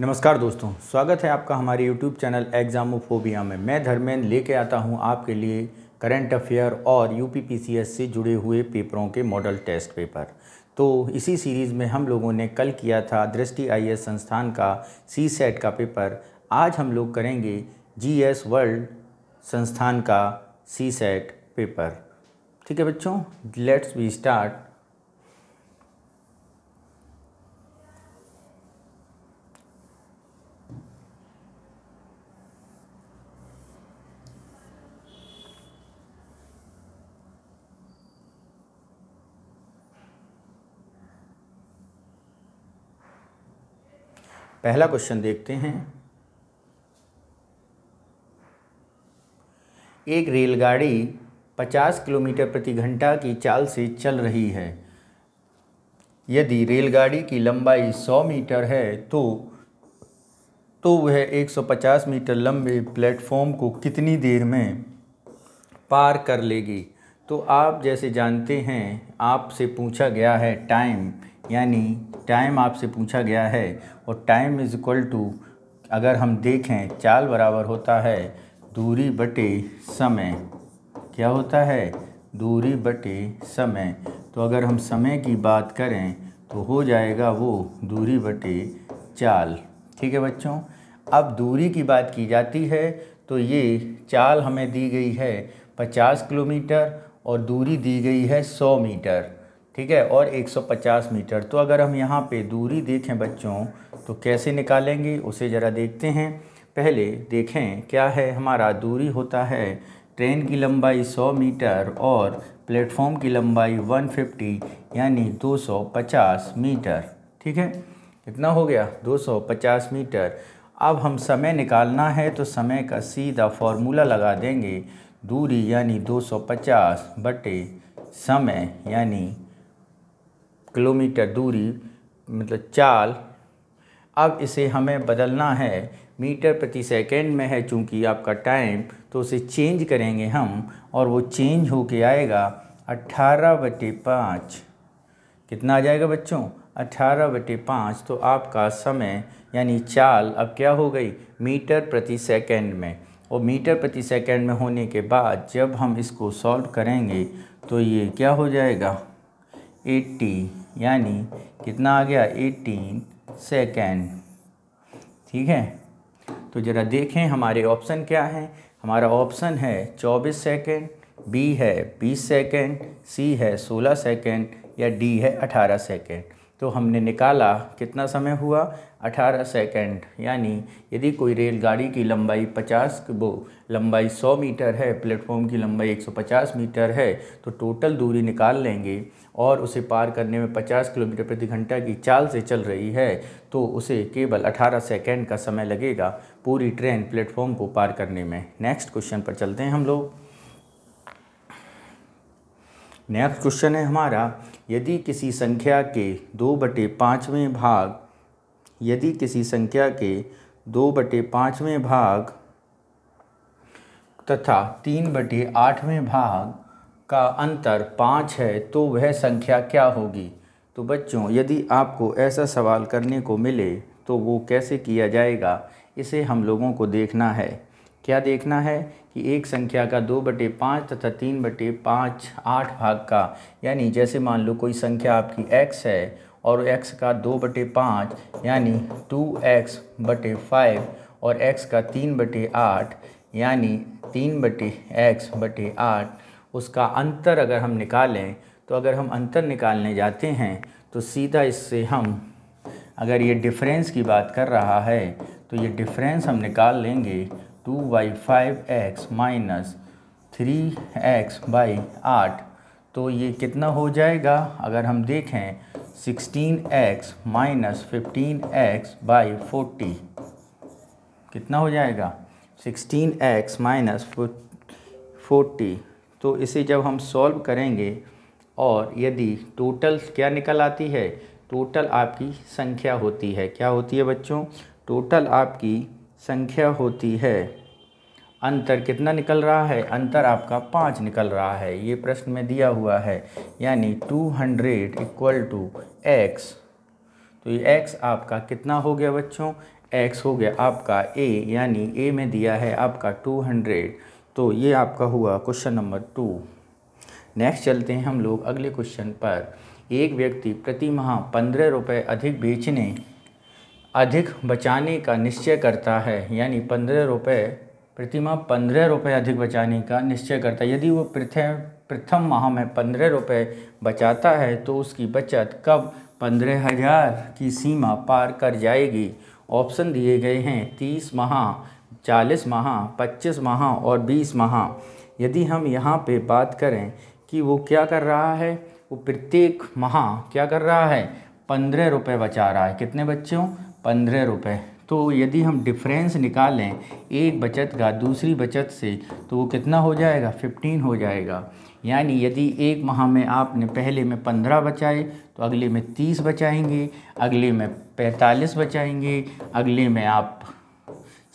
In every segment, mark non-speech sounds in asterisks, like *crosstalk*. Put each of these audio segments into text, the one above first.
नमस्कार दोस्तों स्वागत है आपका हमारे YouTube चैनल एग्जामोफोबिया में मैं धर्मेंद्र लेके आता हूं आपके लिए करंट अफेयर और यू से जुड़े हुए पेपरों के मॉडल टेस्ट पेपर तो इसी सीरीज़ में हम लोगों ने कल किया था दृष्टि आई संस्थान का सी सेट e का पेपर आज हम लोग करेंगे जी एस वर्ल्ड संस्थान का सी सेट e पेपर ठीक है बच्चों लेट्स वी स्टार्ट पहला क्वेश्चन देखते हैं एक रेलगाड़ी 50 किलोमीटर प्रति घंटा की चाल से चल रही है यदि रेलगाड़ी की लंबाई 100 मीटर है तो तो वह 150 मीटर लंबे प्लेटफॉर्म को कितनी देर में पार कर लेगी तो आप जैसे जानते हैं आपसे पूछा गया है टाइम यानी टाइम आपसे पूछा गया है और टाइम इज़ इक्वल टू अगर हम देखें चाल बराबर होता है दूरी बटे समय क्या होता है दूरी बटे समय तो अगर हम समय की बात करें तो हो जाएगा वो दूरी बटे चाल ठीक है बच्चों अब दूरी की बात की जाती है तो ये चाल हमें दी गई है 50 किलोमीटर और दूरी दी गई है 100 मीटर ठीक है और 150 मीटर तो अगर हम यहाँ पे दूरी देखें बच्चों तो कैसे निकालेंगे उसे ज़रा देखते हैं पहले देखें क्या है हमारा दूरी होता है ट्रेन की लंबाई 100 मीटर और प्लेटफॉर्म की लंबाई 150 यानी 250 मीटर ठीक है इतना हो गया 250 मीटर अब हम समय निकालना है तो समय का सीधा फॉर्मूला लगा देंगे दूरी यानी 250 बटे समय यानी किलोमीटर दूरी मतलब चाल अब इसे हमें बदलना है मीटर प्रति सेकेंड में है चूंकि आपका टाइम तो उसे चेंज करेंगे हम और वो चेंज हो के आएगा अट्ठारह बटे पाँच कितना आ जाएगा बच्चों अट्ठारह बटे पाँच तो आपका समय यानी चाल अब क्या हो गई मीटर प्रति सेकेंड में और मीटर प्रति सेकेंड में होने के बाद जब हम इसको सॉल्व करेंगे तो ये क्या हो जाएगा एट्टी यानी कितना आ गया एटीन सेकेंड ठीक है तो ज़रा देखें हमारे ऑप्शन क्या हैं हमारा ऑप्शन है चौबीस सेकेंड बी है बीस सेकेंड सी है सोलह सेकेंड या डी है अठारह सेकेंड तो हमने निकाला कितना समय हुआ 18 सेकेंड यानी यदि कोई रेलगाड़ी की लंबाई 50 वो लंबाई 100 मीटर है प्लेटफॉर्म की लंबाई 150 मीटर है तो टोटल दूरी निकाल लेंगे और उसे पार करने में 50 किलोमीटर प्रति घंटा की चाल से चल रही है तो उसे केवल 18 सेकेंड का समय लगेगा पूरी ट्रेन प्लेटफॉर्म को पार करने में नेक्स्ट क्वेश्चन पर चलते हैं हम लोग नेक्स्ट क्वेश्चन है हमारा यदि किसी संख्या के दो बटे पाँचवें भाग यदि किसी संख्या के दो बटे पाँचवें भाग तथा तीन बटे आठवें भाग का अंतर पाँच है तो वह संख्या क्या होगी तो बच्चों यदि आपको ऐसा सवाल करने को मिले तो वो कैसे किया जाएगा इसे हम लोगों को देखना है क्या देखना है कि एक संख्या का दो बटे पाँच तथा तीन बटे पाँच आठ भाग का यानी जैसे मान लो कोई संख्या आपकी x है और x का दो बटे पाँच यानी टू एक्स बटे फाइव और x का तीन बटे आठ यानी तीन बटे एक्स बटे आठ उसका अंतर अगर हम निकालें तो अगर हम अंतर निकालने जाते हैं तो सीधा इससे हम अगर ये डिफरेंस की बात कर रहा है तो ये डिफरेंस हम निकाल लेंगे two by five x minus three x by आठ तो ये कितना हो जाएगा अगर हम देखें sixteen x minus fifteen x by forty कितना हो जाएगा सिक्सटीन एक्स माइनस फोर्टी तो इसे जब हम सॉल्व करेंगे और यदि टोटल क्या निकल आती है टोटल आपकी संख्या होती है क्या होती है बच्चों टोटल आपकी संख्या होती है अंतर कितना निकल रहा है अंतर आपका पाँच निकल रहा है ये प्रश्न में दिया हुआ है यानी two hundred equal to x तो ये एक्स आपका कितना हो गया बच्चों एक्स हो गया आपका ए यानी ए में दिया है आपका टू हंड्रेड तो ये आपका हुआ क्वेश्चन नंबर टू नेक्स्ट चलते हैं हम लोग अगले क्वेश्चन पर एक व्यक्ति प्रति माह पंद्रह रुपये अधिक बेचने अधिक बचाने का निश्चय करता है यानी पंद्रह रुपये प्रति माह पंद्रह रुपये अधिक बचाने का निश्चय करता है यदि वो प्रथम प्रथम माह में पंद्रह रुपये बचाता है तो उसकी बचत कब पंद्रह हज़ार की सीमा पार कर जाएगी ऑप्शन दिए गए हैं तीस माह चालीस माह पच्चीस माह और बीस माह यदि हम यहाँ पे बात करें कि वो क्या कर रहा है वो प्रत्येक माह क्या कर रहा है पंद्रह रुपये बचा रहा है कितने बच्चों पंद्रह रुपये तो यदि हम डिफरेंस निकालें एक बचत का दूसरी बचत से तो वो कितना हो जाएगा फिफ्टीन हो जाएगा यानी यदि एक माह में आपने पहले में पंद्रह बचाए तो अगले में तीस बचाएंगे अगले में पैंतालीस बचाएंगे अगले में आप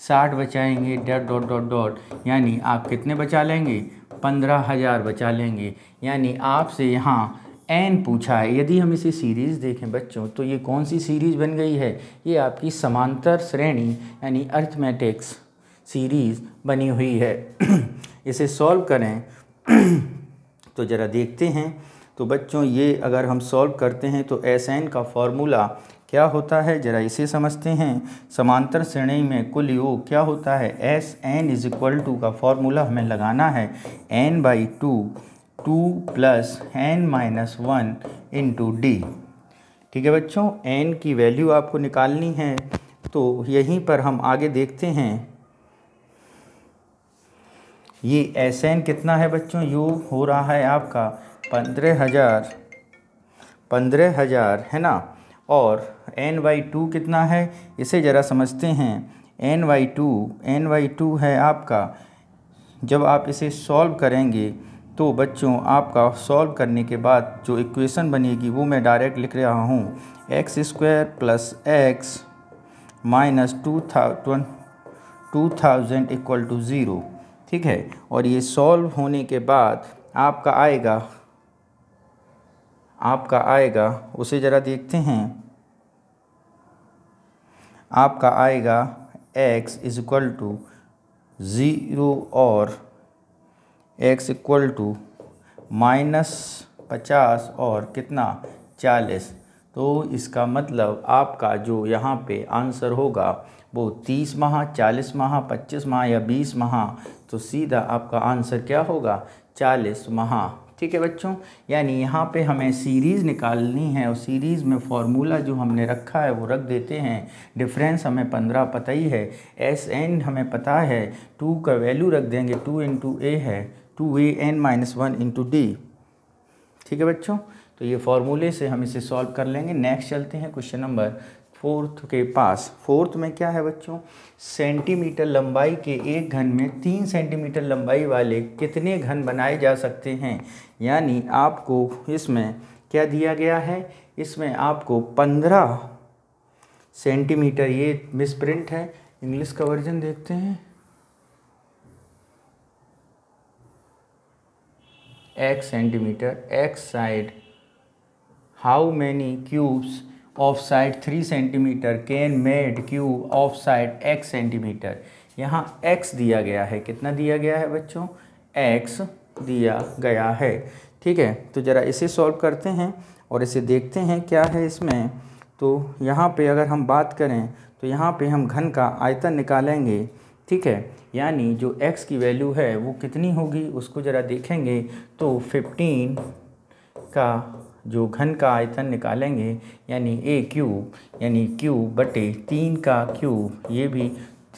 साठ बचाएंगे डॉट डॉट डॉट डॉट यानी आप कितने बचा लेंगे पंद्रह हज़ार बचा लेंगे यानी आपसे यहाँ एन पूछा है यदि हम इसे सीरीज़ देखें बच्चों तो ये कौन सी सीरीज़ बन गई है ये आपकी समांतर श्रेणी यानी अर्थमेटिक्स सीरीज़ बनी हुई है *clears throat* इसे सॉल्व करें *clears throat* तो ज़रा देखते हैं तो बच्चों ये अगर हम सॉल्व करते हैं तो एस एन का फॉर्मूला क्या होता है जरा इसे समझते हैं समांतर श्रेणी में कुल योग क्या होता है S N is equal to का फॉर्मूला हमें लगाना है N by two two plus N minus one into D ठीक है बच्चों एन की वैल्यू आपको निकालनी है तो यहीं पर हम आगे देखते हैं ये एस एन कितना है बच्चों योग हो रहा है आपका पंद्रह हज़ार पंद्रह हज़ार है ना और एन वाई टू कितना है इसे ज़रा समझते हैं N Y two N Y two है आपका जब आप इसे सॉल्व करेंगे तो बच्चों आपका सॉल्व करने के बाद जो इक्वेशन बनेगी वो मैं डायरेक्ट लिख रहा हूँ x square plus x minus two thousand two thousand equal to zero ठीक है और ये सॉल्व होने के बाद आपका आएगा आपका आएगा उसे ज़रा देखते हैं आपका आएगा x is equal to zero और x इक्वल टू माइनस पचास और कितना चालीस तो इसका मतलब आपका जो यहाँ पे आंसर होगा वो तीस माह चालीस माह पच्चीस माह या बीस माह तो सीधा आपका आंसर क्या होगा चालीस माह ठीक है बच्चों यानी यहाँ पे हमें सीरीज़ निकालनी है और सीरीज़ में फार्मूला जो हमने रखा है वो रख देते हैं डिफरेंस हमें पंद्रह पता ही है एस एन हमें पता है टू का वैल्यू रख देंगे टू इंटू ए है two A N minus one into D ठीक है बच्चों तो ये फार्मूले से हम इसे सॉल्व कर लेंगे नेक्स्ट चलते हैं क्वेश्चन नंबर फोर्थ के पास फोर्थ में क्या है बच्चों सेंटीमीटर लंबाई के एक घन में तीन सेंटीमीटर लंबाई वाले कितने घन बनाए जा सकते हैं यानी आपको इसमें क्या दिया गया है इसमें आपको पंद्रह सेंटीमीटर ये मिसप्रिंट है इंग्लिश का वर्जन देखते हैं x centimetre x side how many cubes of side three centimetre can made cube of side x centimetre यहाँ एक्स दिया गया है कितना दिया गया है बच्चों एक्स दिया गया है ठीक है तो ज़रा इसे सॉल्व करते हैं और इसे देखते हैं क्या है इसमें तो यहाँ पे अगर हम बात करें तो यहाँ पे हम घन का आयतन निकालेंगे ठीक है यानी जो एक्स की वैल्यू है वो कितनी होगी उसको ज़रा देखेंगे तो फिफ्टीन का जो घन का आयतन निकालेंगे यानी ए क्यूब यानी क्यूब बटे तीन का क्यूब ये भी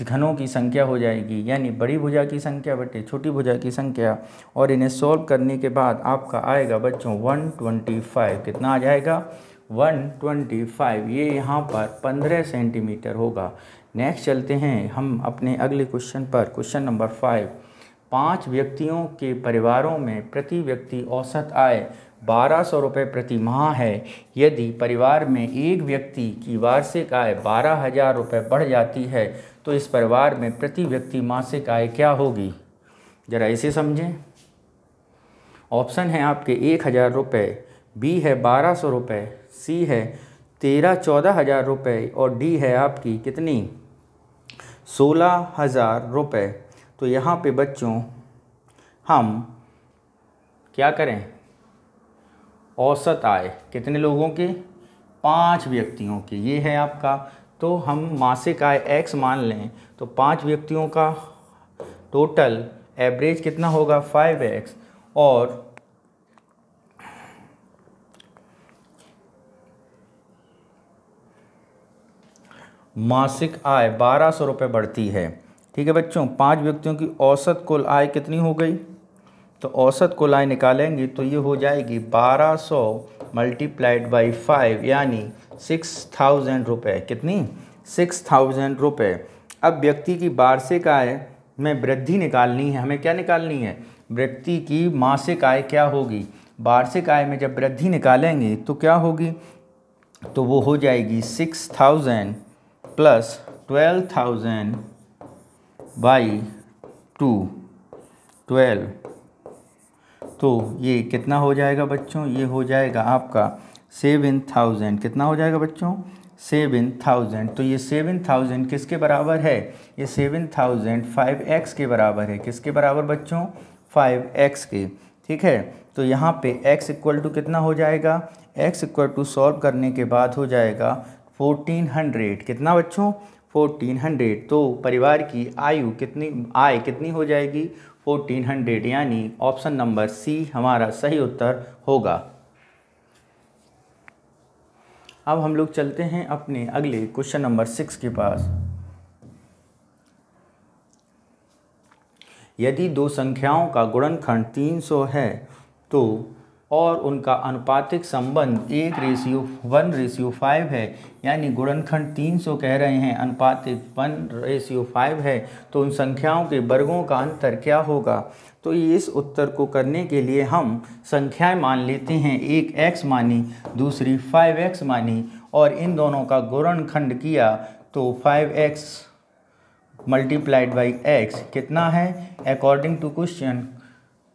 घनों की संख्या हो जाएगी यानी बड़ी भुजा की संख्या बटे छोटी भुजा की संख्या और इन्हें सॉल्व करने के बाद आपका आएगा बच्चों वन ट्वेंटी फाइव कितना आ जाएगा वन ट्वेंटी फाइव ये यहाँ पर पंद्रह सेंटीमीटर होगा नेक्स्ट चलते हैं हम अपने अगले क्वेश्चन पर क्वेश्चन नंबर फाइव पाँच व्यक्तियों के परिवारों में प्रति व्यक्ति औसत आय बारह सौ रुपये प्रति माह है यदि परिवार में एक व्यक्ति की वार्षिक आय बारह हजार रुपये बढ़ जाती है तो इस परिवार में प्रति व्यक्ति मासिक आय क्या होगी ज़रा इसे समझें ऑप्शन है आपके एक हज़ार रुपये बी है बारह सौ रुपये सी है तेरह चौदह हज़ार रुपये और डी है आपकी कितनी सोलह हज़ार रुपये तो यहाँ पे बच्चों हम क्या करें औसत आय कितने लोगों की पाँच व्यक्तियों की ये है आपका तो हम मासिक आय एक्स मान लें तो पाँच व्यक्तियों का टोटल एवरेज कितना होगा फाइव एक्स और मासिक आय बारह सौ रुपये बढ़ती है ठीक है बच्चों पांच व्यक्तियों की औसत कुल आय कितनी हो गई तो औसत को लाएँ निकालेंगे तो ये हो जाएगी 1200 सौ मल्टीप्लाइड बाई फाइव यानी सिक्स थाउजेंड रुपये कितनी सिक्स थाउजेंड रुपये अब व्यक्ति की वार्षिक आय में वृद्धि निकालनी है हमें क्या निकालनी है व्यक्ति की मासिक आय क्या होगी वार्षिक आय में जब वृद्धि निकालेंगे तो क्या होगी तो वो हो जाएगी six thousand plus twelve thousand by two twelve तो ये कितना हो जाएगा बच्चों ये हो जाएगा आपका सेवन थाउजेंड कितना हो जाएगा बच्चों सेवन थाउजेंड तो ये सेवन थाउजेंड किसके बराबर है ये सेवन थाउजेंड फाइव एक्स के बराबर है किसके बराबर बच्चों फाइव एक्स के ठीक है तो यहाँ पे x इक्वल टू कितना हो जाएगा x इक्वल टू सॉल्व करने के बाद हो जाएगा फोर्टीन हंड्रेड कितना बच्चों फोर्टीन हंड्रेड तो परिवार की आयु कितनी आय कितनी हो जाएगी फोर्टीन हंड्रेड यानी ऑप्शन नंबर सी हमारा सही उत्तर होगा अब हम लोग चलते हैं अपने अगले क्वेश्चन नंबर सिक्स के पास यदि दो संख्याओं का गुणनखंड 300 है तो और उनका अनुपातिक संबंध एक रेशियो वन रेशियो फाइव है यानी गुणनखंड तीन सौ कह रहे हैं अनुपातिक वन रेशियो फाइव है तो उन संख्याओं के वर्गों का अंतर क्या होगा तो इस उत्तर को करने के लिए हम संख्याएं मान लेते हैं एक एक्स मानी दूसरी फाइव एक्स मानी और इन दोनों का गुणनखंड किया तो five x multiplied by x कितना है according to question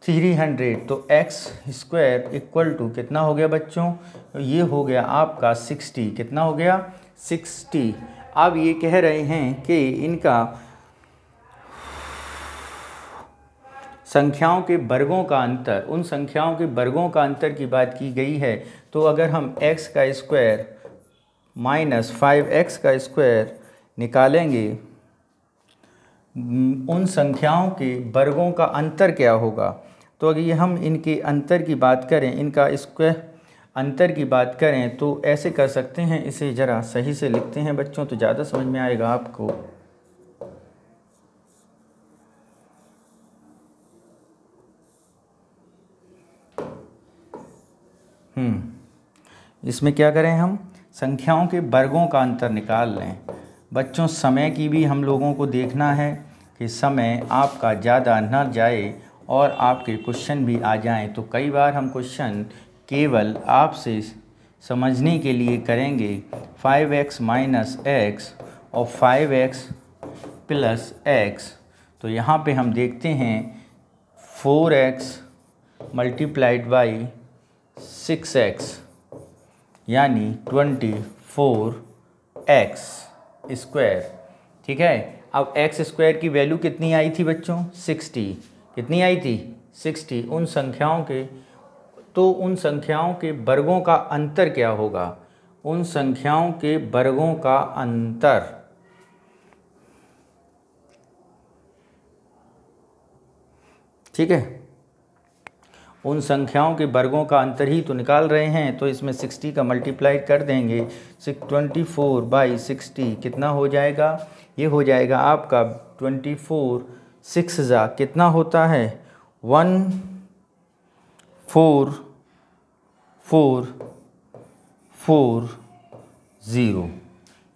three hundred तो एक्स स्क्वायर इक्वल टू कितना हो गया बच्चों ये हो गया आपका सिक्सटी कितना हो गया सिक्सटी अब ये कह रहे हैं कि इनका संख्याओं के वर्गों का अंतर उन संख्याओं के वर्गों का अंतर की बात की गई है तो अगर हम x का स्क्वायर माइनस फाइव एक्स का स्क्वायर निकालेंगे उन संख्याओं के वर्गों का अंतर क्या होगा तो अगर ये हम इनके अंतर की बात करें इनका इसके अंतर की बात करें तो ऐसे कर सकते हैं इसे ज़रा सही से लिखते हैं बच्चों तो ज़्यादा समझ में आएगा आपको हम्म इसमें क्या करें हम संख्याओं के वर्गों का अंतर निकाल लें बच्चों समय की भी हम लोगों को देखना है कि समय आपका ज़्यादा न जाए और आपके क्वेश्चन भी आ जाएं तो कई बार हम क्वेश्चन केवल आपसे समझने के लिए करेंगे 5x एक्स माइनस एक्स और 5x एक्स प्लस एक्स तो यहाँ पे हम देखते हैं 4x x multiplied by six x यानी ट्वेंटी फोर एक्स स्क्वायर ठीक है अब एक्स स्क्वायर की वैल्यू कितनी आई थी बच्चों सिक्सटी कितनी आई थी सिक्सटी उन संख्याओं के तो उन संख्याओं के वर्गों का अंतर क्या होगा उन संख्याओं के वर्गों का अंतर ठीक है उन संख्याओं के वर्गों का अंतर ही तो निकाल रहे हैं तो इसमें 60 का मल्टीप्लाई कर देंगे six twenty four by sixty कितना हो जाएगा ये हो जाएगा आपका 24 सिक्स ज़ा कितना होता है one four four four zero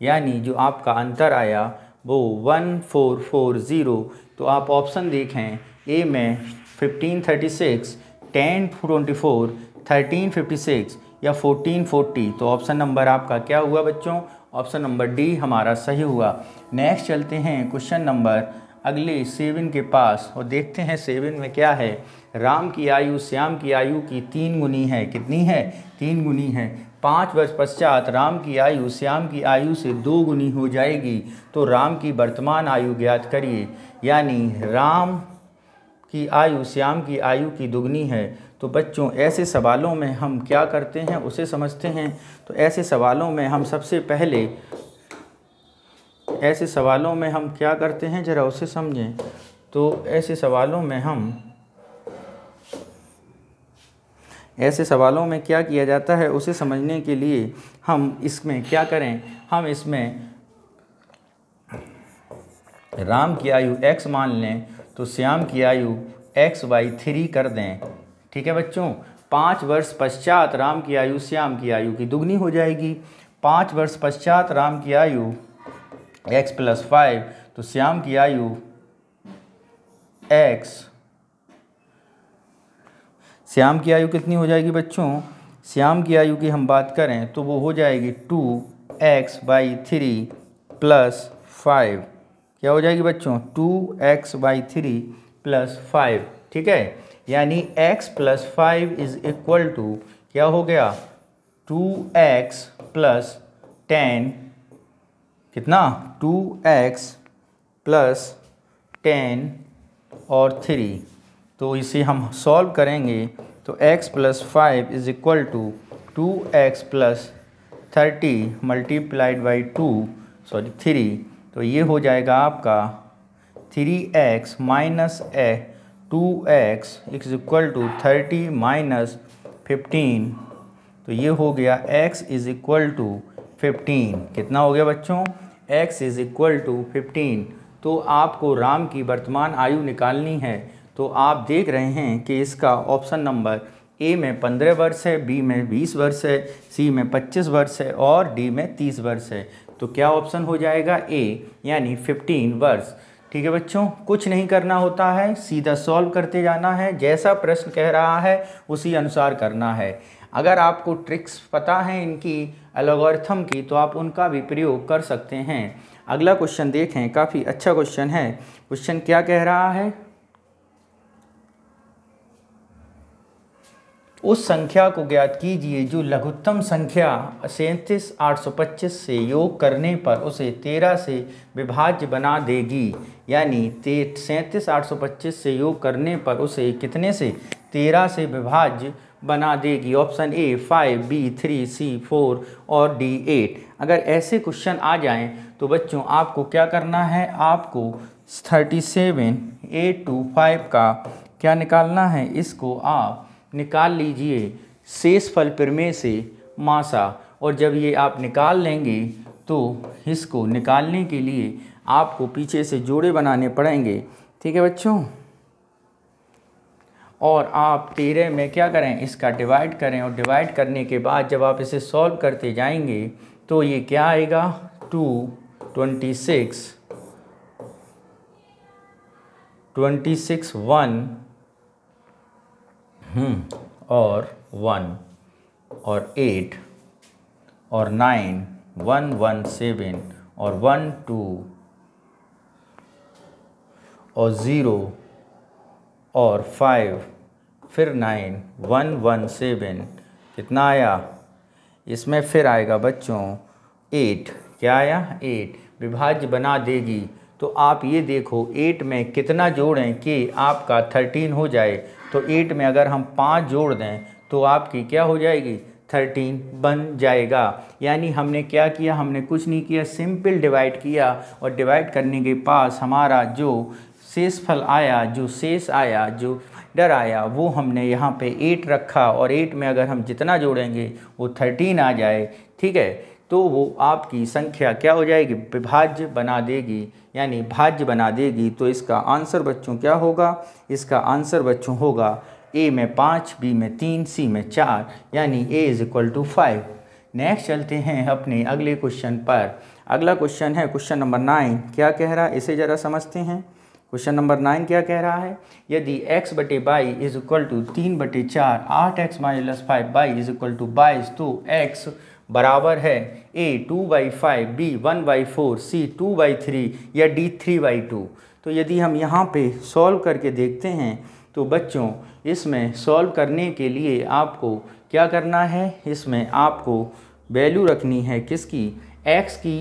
यानी जो आपका अंतर आया वो वन फोर फोर ज़ीरो तो आप ऑप्शन देखें ए में fifteen thirty six ten twenty four thirteen fifty six या फोर्टीन फोर्टी तो ऑप्शन नंबर आपका क्या हुआ बच्चों ऑप्शन नंबर डी हमारा सही हुआ नेक्स्ट चलते हैं क्वेश्चन नंबर अगले सेविन के पास और देखते हैं सेविन में क्या है राम की आयु श्याम की आयु की तीन गुनी है कितनी है तीन गुनी है पाँच वर्ष पश्चात राम की आयु श्याम की आयु से दो गुनी हो जाएगी तो राम की वर्तमान आयु ज्ञात करिए यानी राम की आयु श्याम की आयु की दुगनी है तो बच्चों ऐसे सवालों में हम क्या करते हैं उसे समझते हैं तो ऐसे सवालों में हम सबसे पहले ऐसे सवालों में हम क्या करते हैं ज़रा उसे समझें तो ऐसे सवालों में हम ऐसे सवालों में क्या किया जाता है उसे समझने के लिए हम इसमें क्या करें हम इसमें राम की आयु x मान लें तो श्याम की आयु एक्स वाई थ्री कर दें ठीक है बच्चों पाँच वर्ष पश्चात राम की आयु श्याम की आयु की दुगनी हो जाएगी पाँच वर्ष पश्चात राम की आयु एक्स प्लस फाइव तो श्याम की आयु एक्स श्याम की आयु कितनी हो जाएगी बच्चों श्याम की आयु की हम बात करें तो वो हो जाएगी two x by three plus five क्या हो जाएगी बच्चों two x by three plus five ठीक है यानी x plus five is equal to क्या हो गया टू एक्स प्लस टेन कितना टू एक्स प्लस टेन और थ्री तो इसे हम सॉल्व करेंगे तो x plus five is equal to two x plus thirty multiplied by two sorry three तो ये हो जाएगा आपका three x minus A two x is equal to thirty minus fifteen तो ये हो गया x is equal to fifteen कितना हो गया बच्चों x is equal to fifteen तो आपको राम की वर्तमान आयु निकालनी है तो आप देख रहे हैं कि इसका ऑप्शन नंबर ए में पंद्रह वर्ष है बी में बीस वर्ष है सी में पच्चीस वर्ष है और डी में तीस वर्ष है तो क्या ऑप्शन हो जाएगा ए यानी फिफ्टीन वर्ष ठीक है बच्चों कुछ नहीं करना होता है सीधा सॉल्व करते जाना है जैसा प्रश्न कह रहा है उसी अनुसार करना है अगर आपको ट्रिक्स पता हैं इनकी एलोगर्थम की तो आप उनका भी प्रयोग कर सकते हैं अगला क्वेश्चन देखें काफ़ी अच्छा क्वेश्चन है क्वेश्चन क्या कह रहा है उस संख्या को ज्ञात कीजिए जो लघुत्तम संख्या सैंतीस आठ सौ पच्चीस से योग करने पर उसे तेरह से विभाज्य बना देगी यानी सैंतीस आठ सौ पच्चीस से योग करने पर उसे कितने से तेरह से विभाज्य बना देगी option A five B three C four और डी एट अगर ऐसे क्वेश्चन आ जाएं तो बच्चों आपको क्या करना है आपको thirty seven eight two five का क्या निकालना है इसको आप निकाल लीजिए शेष फल प्रमेय से मासा और जब ये आप निकाल लेंगे तो इसको निकालने के लिए आपको पीछे से जोड़े बनाने पड़ेंगे ठीक है बच्चों और आप तेरह में क्या करें इसका डिवाइड करें और डिवाइड करने के बाद जब आप इसे सॉल्व करते जाएंगे तो ये क्या आएगा two twenty six twenty six one hmm, और वन और एट और नाइन वन वन सेवन और वन टू और ज़ीरो और फाइव फिर नाइन वन वन सेवन कितना आया इसमें फिर आएगा बच्चों एट क्या आया एट विभाज्य बना देगी तो आप ये देखो एट में कितना जोड़ें कि आपका थर्टीन हो जाए तो एट में अगर हम पाँच जोड़ दें तो आपकी क्या हो जाएगी थर्टीन बन जाएगा यानी हमने क्या किया हमने कुछ नहीं किया सिंपल डिवाइड किया और डिवाइड करने के पास हमारा जो शेष फल आया जो शेष आया जो डर आया वो हमने यहाँ पे एट रखा और एट में अगर हम जितना जोड़ेंगे वो थर्टीन आ जाए ठीक है तो वो आपकी संख्या क्या हो जाएगी विभाज्य बना देगी यानी भाज्य बना देगी तो इसका आंसर बच्चों क्या होगा इसका आंसर बच्चों होगा ए में पाँच बी में तीन सी में चार यानी A is equal to five next चलते हैं अपने अगले क्वेश्चन पर अगला क्वेश्चन है क्वेश्चन नंबर नाइन क्या कह रहा है इसे ज़रा समझते हैं क्वेश्चन नंबर नाइन क्या कह रहा है यदि x बटे बाई इज इक्वल टू तीन बटे चार आठ x minus five by is equal to बाईस तो x बराबर है a two by five B one by four C two by three या d थ्री बाई टू तो यदि हम यहाँ पे सॉल्व करके देखते हैं तो बच्चों इसमें सॉल्व करने के लिए आपको क्या करना है इसमें आपको वैल्यू रखनी है किसकी x की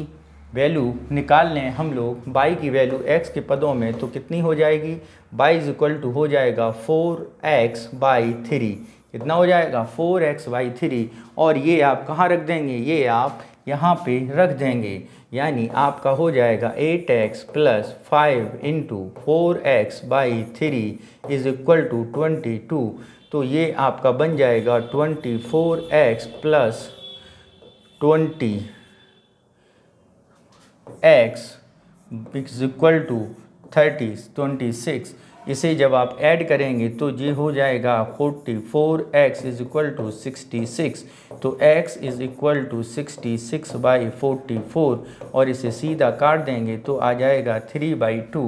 वैल्यू निकाल लें हम लोग बाई की वैल्यू एक्स के पदों में तो कितनी हो जाएगी बाई इज इक्वल टू हो जाएगा फोर एक्स बाई थ्री कितना हो जाएगा फोर एक्स बाई थ्री और ये आप कहाँ रख देंगे ये आप यहाँ पे रख देंगे यानी आपका हो जाएगा eight x plus five into four x by three is equal to twenty two तो ये आपका बन जाएगा twenty four x plus twenty x is equal to thirty twenty six इसे जब आप ऐड करेंगे तो ये हो जाएगा forty four x is equal to sixty six तो x is equal to sixty six by forty four और इसे सीधा काट देंगे तो आ जाएगा थ्री बाई टू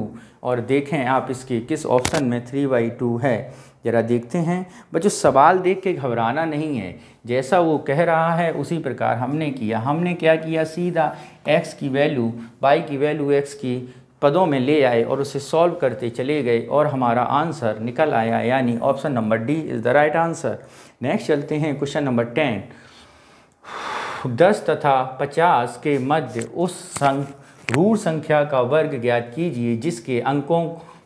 और देखें आप इसके किस ऑप्शन में थ्री बाई टू है ज़रा देखते हैं बच्चों सवाल देख के घबराना नहीं है जैसा वो कह रहा है उसी प्रकार हमने किया हमने क्या किया सीधा एक्स की वैल्यू वाई की वैल्यू एक्स की पदों में ले आए और उसे सॉल्व करते चले गए और हमारा आंसर निकल आया यानी option number D is the right answer next चलते हैं क्वेश्चन नंबर टेन दस तथा पचास के मध्य उस संख रूढ़ संख्या का वर्ग ज्ञात कीजिए जिसके अंकों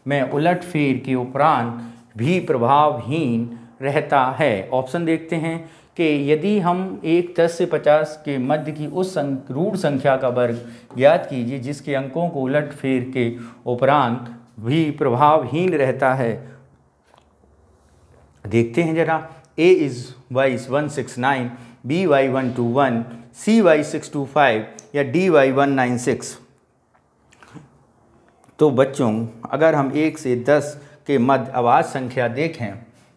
में उलट फेर के उपरांत भी प्रभावहीन रहता है ऑप्शन देखते हैं कि यदि हम एक दस से पचास के मध्य की उस रूढ़ संख्या का वर्ग ज्ञात कीजिए जिसके अंकों को उलट फेर के उपरांत भी प्रभावहीन रहता है देखते हैं जरा A is y one six nine B y one two one C y six two five या D y one nine six तो बच्चों अगर हम एक से दस के मध्य आवाज़ संख्या देखें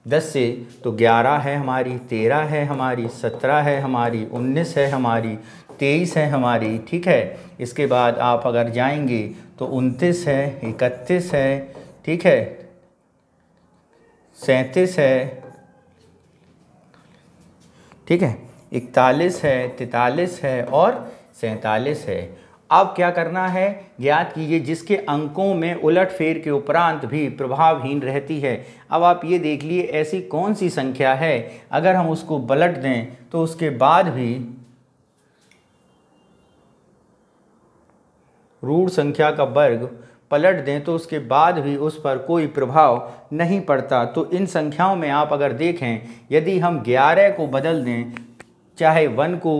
दस से तो ग्यारह है हमारी तेरह है हमारी सत्रह है हमारी उन्नीस है हमारी तेईस है हमारी ठीक है इसके बाद आप अगर जाएंगे तो उनतीस है इकतीस है ठीक है सैंतीस है ठीक है इकतालीस है तैतालीस है और सैंतालीस है अब क्या करना है ज्ञात कीजिए जिसके अंकों में उलटफेर के उपरांत भी प्रभावहीन रहती है अब आप ये देख लिए ऐसी कौन सी संख्या है अगर हम उसको पलट दें तो उसके बाद भी रूढ़ संख्या का वर्ग पलट दें तो उसके बाद भी उस पर कोई प्रभाव नहीं पड़ता तो इन संख्याओं में आप अगर देखें यदि हम ग्यारह को बदल दें चाहे वन को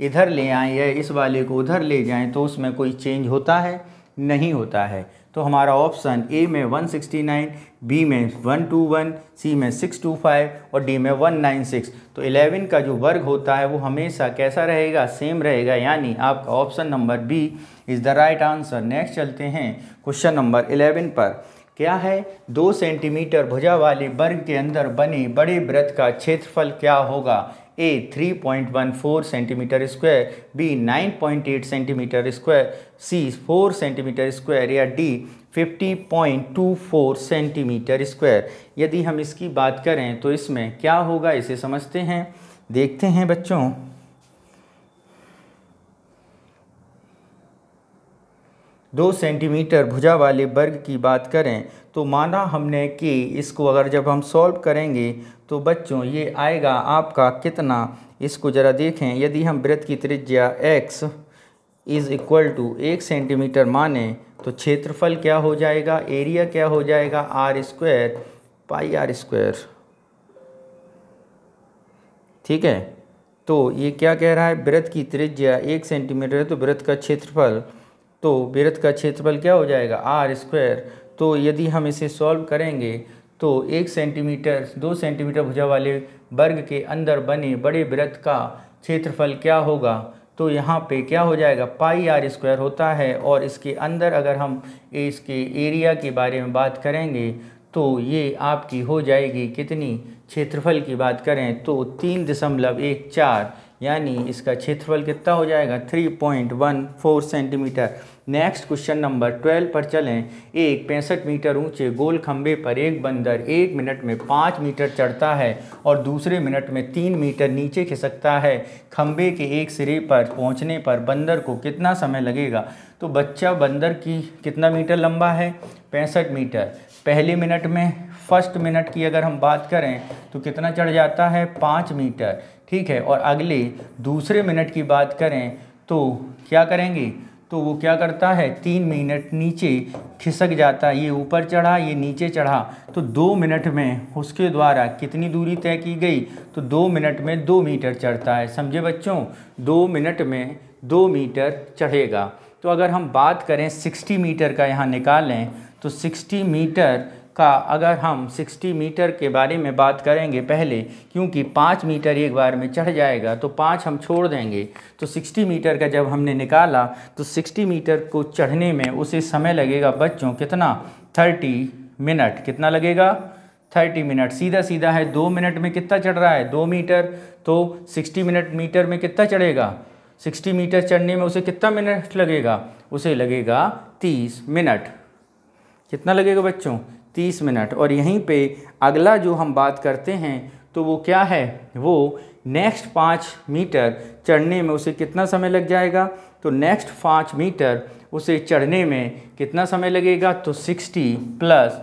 इधर ले आएँ या इस वाले को उधर ले जाएँ तो उसमें कोई चेंज होता है नहीं होता है तो हमारा ऑप्शन ए में 169, बी में 121, सी में 625 और डी में 196 तो 11 का जो वर्ग होता है वो हमेशा कैसा रहेगा सेम रहेगा यानी आपका option number B is the right answer next चलते हैं क्वेश्चन नंबर 11 पर क्या है दो सेंटीमीटर भुजा वाले वर्ग के अंदर बने बड़े व्रत का क्षेत्रफल क्या होगा A 3.14 centimetre square B 9.8 centimetre square C 4 centimetre square या डी 50.24 सेंटीमीटर स्क्वायर यदि हम इसकी बात करें तो इसमें क्या होगा इसे समझते हैं देखते हैं बच्चों दो सेंटीमीटर भुजा वाले वर्ग की बात करें तो माना हमने कि इसको अगर जब हम सॉल्व करेंगे तो बच्चों ये आएगा आपका कितना इसको ज़रा देखें यदि हम वृत्त की त्रिज्या x इज़ इक्वल टू एक सेंटीमीटर माने तो क्षेत्रफल क्या हो जाएगा एरिया क्या हो जाएगा r square pi r square ठीक है तो ये क्या कह रहा है वृत्त की त्रिज्या एक सेंटीमीटर है तो वृत्त का क्षेत्रफल तो वृत्त का क्षेत्रफल क्या हो जाएगा आर स्क्वायर तो यदि हम इसे सॉल्व करेंगे तो एक सेंटीमीटर दो सेंटीमीटर भुजा वाले वर्ग के अंदर बने बड़े वृत्त का क्षेत्रफल क्या होगा तो यहाँ पे क्या हो जाएगा पाई आर स्क्वायर होता है और इसके अंदर अगर हम इसके एरिया के बारे में बात करेंगे तो ये आपकी हो जाएगी कितनी क्षेत्रफल की बात करें तो तीन दशमलव एक चार यानी इसका क्षेत्रफल कितना हो जाएगा 3.14 सेंटीमीटर नेक्स्ट क्वेश्चन नंबर 12 पर चलें एक पैंसठ मीटर ऊंचे गोल खंबे पर एक बंदर एक मिनट में पाँच मीटर चढ़ता है और दूसरे मिनट में तीन मीटर नीचे खिसकता है खंबे के एक सिरे पर पहुंचने पर बंदर को कितना समय लगेगा तो बच्चा बंदर की कितना मीटर लंबा है पैंसठ मीटर पहले मिनट में फर्स्ट मिनट की अगर हम बात करें तो कितना चढ़ जाता है पाँच मीटर ठीक है और अगले दूसरे मिनट की बात करें तो क्या करेंगे तो वो क्या करता है तीन मिनट नीचे खिसक जाता है ये ऊपर चढ़ा ये नीचे चढ़ा तो दो मिनट में उसके द्वारा कितनी दूरी तय की गई तो दो मिनट में दो मीटर चढ़ता है समझे बच्चों दो मिनट में दो मीटर चढ़ेगा तो अगर हम बात करें सिक्सटी मीटर का यहाँ निकालें तो सिक्सटी मीटर का अगर हम 60 मीटर के बारे में बात करेंगे पहले क्योंकि पाँच मीटर एक बार में चढ़ जाएगा तो पाँच हम छोड़ देंगे तो 60 मीटर का जब हमने निकाला तो 60 मीटर को चढ़ने में उसे समय लगेगा बच्चों कितना 30 मिनट कितना लगेगा 30 मिनट सीधा सीधा है दो मिनट में कितना चढ़ रहा है दो मीटर तो सिक्सटी मिनट मीटर में कितना चढ़ेगा सिक्सटी मीटर चढ़ने में उसे कितना मिनट लगेगा उसे लगेगा तीस मिनट कितना लगेगा बच्चों तीस मिनट और यहीं पे अगला जो हम बात करते हैं तो वो क्या है वो नेक्स्ट पाँच मीटर चढ़ने में उसे कितना समय लग जाएगा तो नेक्स्ट पाँच मीटर उसे चढ़ने में कितना समय लगेगा तो सिक्सटी प्लस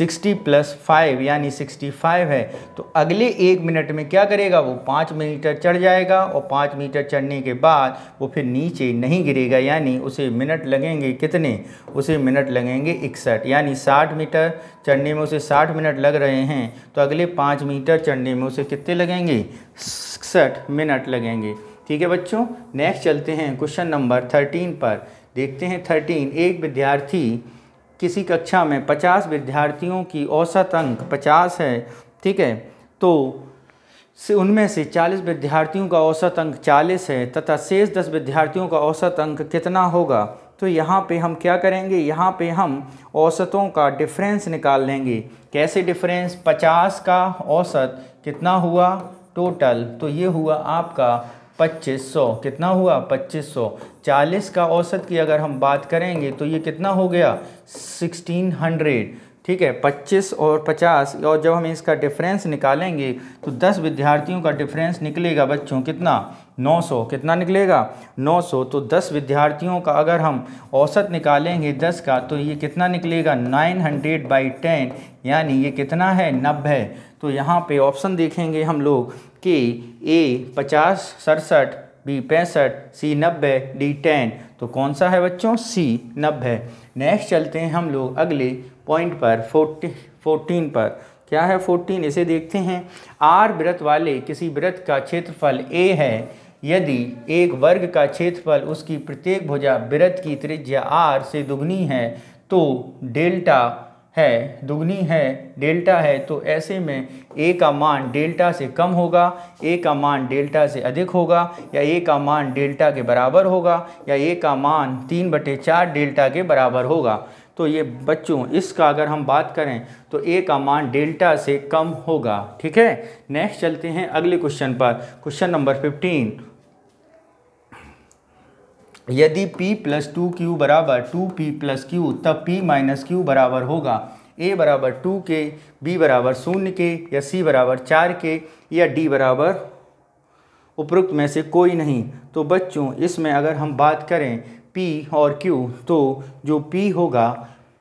60 प्लस फाइव यानी 65 है तो अगले एक मिनट में क्या करेगा वो पाँच मीटर चढ़ जाएगा और पाँच मीटर चढ़ने के बाद वो फिर नीचे नहीं गिरेगा यानी उसे मिनट लगेंगे कितने उसे मिनट लगेंगे इकसठ यानी 60 मीटर चढ़ने में उसे 60 मिनट लग रहे हैं तो अगले पाँच मीटर चढ़ने में उसे कितने लगेंगे इकसठ मिनट लगेंगे ठीक है बच्चों नेक्स्ट चलते हैं क्वेश्चन नंबर थर्टीन पर देखते हैं थर्टीन एक विद्यार्थी किसी कक्षा में 50 विद्यार्थियों की औसत अंक 50 है ठीक है तो से उनमें से 40 विद्यार्थियों का औसत अंक 40 है तथा शेष 10 विद्यार्थियों का औसत अंक कितना होगा तो यहाँ पे हम क्या करेंगे यहाँ पे हम औसतों का डिफरेंस निकाल लेंगे कैसे डिफरेंस 50 का औसत कितना हुआ टोटल तो ये हुआ आपका 2500 कितना हुआ 2500 40 का औसत की अगर हम बात करेंगे तो ये कितना हो गया 1600 ठीक है 25 और 50 और जब हम इसका डिफरेंस निकालेंगे तो 10 विद्यार्थियों का डिफरेंस निकलेगा बच्चों कितना 900 कितना निकलेगा 900 तो 10 विद्यार्थियों का अगर हम औसत निकालेंगे 10 का तो ये कितना निकलेगा 900 हंड्रेड बाई टेन यानी ये कितना है नब्बे तो यहाँ पे ऑप्शन देखेंगे हम लोग कि ए पचास सड़सठ बी पैंसठ सी नब्बे डी टेन तो कौन सा है बच्चों सी नब्बे नेक्स्ट चलते हैं हम लोग अगले पॉइंट पर फोर्टी फोर्टीन पर क्या है फोर्टीन इसे देखते हैं आर व्रत वाले किसी व्रत का क्षेत्रफल ए है यदि एक वर्ग का क्षेत्रफल उसकी प्रत्येक भुजा व्रत की त्रिज्या आर से दुगनी है तो डेल्टा है दुगनी है डेल्टा है तो ऐसे में ए का मान डेल्टा से कम होगा ए का मान डेल्टा से अधिक होगा या ए का मान डेल्टा के बराबर होगा या ए का मान तीन बटे चार डेल्टा के बराबर होगा तो ये बच्चों इसका अगर हम बात करें तो ए का मान डेल्टा से कम होगा ठीक है नेक्स्ट चलते हैं अगले क्वेश्चन पर क्वेश्चन नंबर फिफ्टीन यदि p प्लस टू क्यू बराबर टू पी प्लस क्यू तब p माइनस क्यू बराबर होगा a बराबर टू के b बराबर शून्य के या c बराबर चार के या d बराबर उपरोक्त में से कोई नहीं तो बच्चों इसमें अगर हम बात करें p और q तो जो p होगा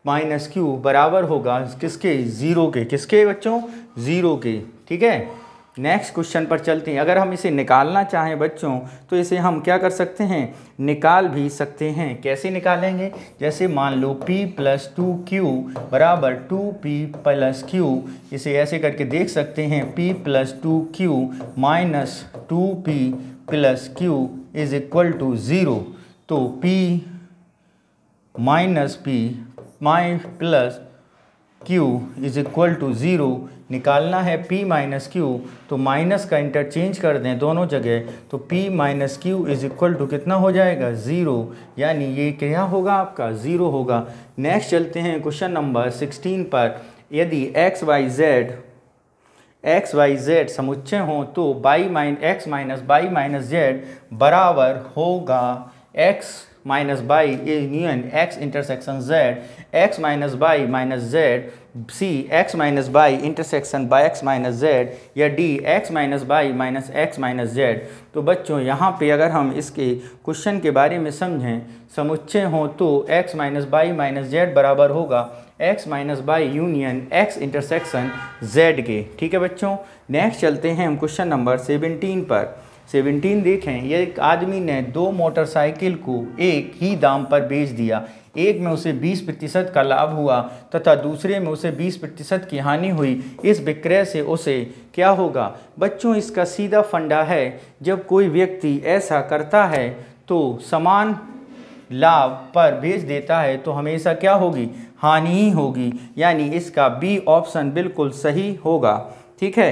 माइनस क्यू बराबर होगा किसके ज़ीरो के किसके बच्चों ज़ीरो के ठीक है नेक्स्ट क्वेश्चन पर चलते हैं अगर हम इसे निकालना चाहें बच्चों तो इसे हम क्या कर सकते हैं निकाल भी सकते हैं कैसे निकालेंगे जैसे मान लो p प्लस टू क्यू बराबर टू पी प्लस क्यू इसे ऐसे करके देख सकते हैं p plus two q minus two p plus q is equal to zero तो p माइनस पी माइ plus q is equal to zero निकालना है p माइनस क्यू तो माइनस का इंटरचेंज कर दें दोनों जगह तो p minus q is equal to कितना हो जाएगा ज़ीरो यानी ये क्या होगा आपका ज़ीरो होगा नेक्स्ट चलते हैं क्वेश्चन नंबर सिक्सटीन पर यदि X Y Z X Y Z समुच्चय हों तो Y minus X minus Y minus Z बराबर होगा एक्स माइनस बाई यूनियन यून X intersection Z X minus Y minus Z C X minus Y intersection Y X minus Z या D X minus Y minus X minus Z तो बच्चों यहाँ पे अगर हम इसके क्वेश्चन के बारे में समझें समुच्चय हों तो X minus Y minus Z बराबर होगा X minus Y union X intersection Z के ठीक है बच्चों नेक्स्ट चलते हैं हम क्वेश्चन नंबर सेवेंटीन पर सेवनटीन देखें यह एक आदमी ने दो मोटरसाइकिल को एक ही दाम पर बेच दिया एक में उसे 20 प्रतिशत का लाभ हुआ तथा दूसरे में उसे 20 प्रतिशत की हानि हुई इस विक्रय से उसे क्या होगा बच्चों इसका सीधा फंडा है जब कोई व्यक्ति ऐसा करता है तो समान लाभ पर बेच देता है तो हमेशा क्या होगी हानि ही होगी यानी इसका बी ऑप्शन बिल्कुल सही होगा ठीक है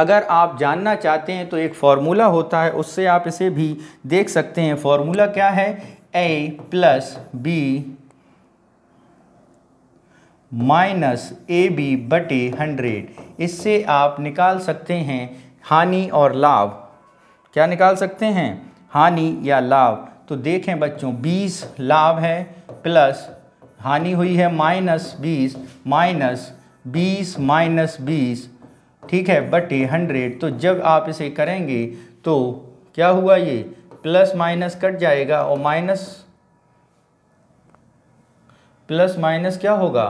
अगर आप जानना चाहते हैं तो एक फार्मूला होता है उससे आप इसे भी देख सकते हैं फार्मूला क्या है a plus b minus a b बटे हंड्रेड इससे आप निकाल सकते हैं हानि और लाभ क्या निकाल सकते हैं हानि या लाभ तो देखें बच्चों 20 लाभ है प्लस हानि हुई है माइनस बीस माइनस बीस माइनस बीस ठीक है बटे हंड्रेड तो जब आप इसे करेंगे तो क्या हुआ ये प्लस माइनस कट जाएगा और माइनस प्लस माइनस क्या होगा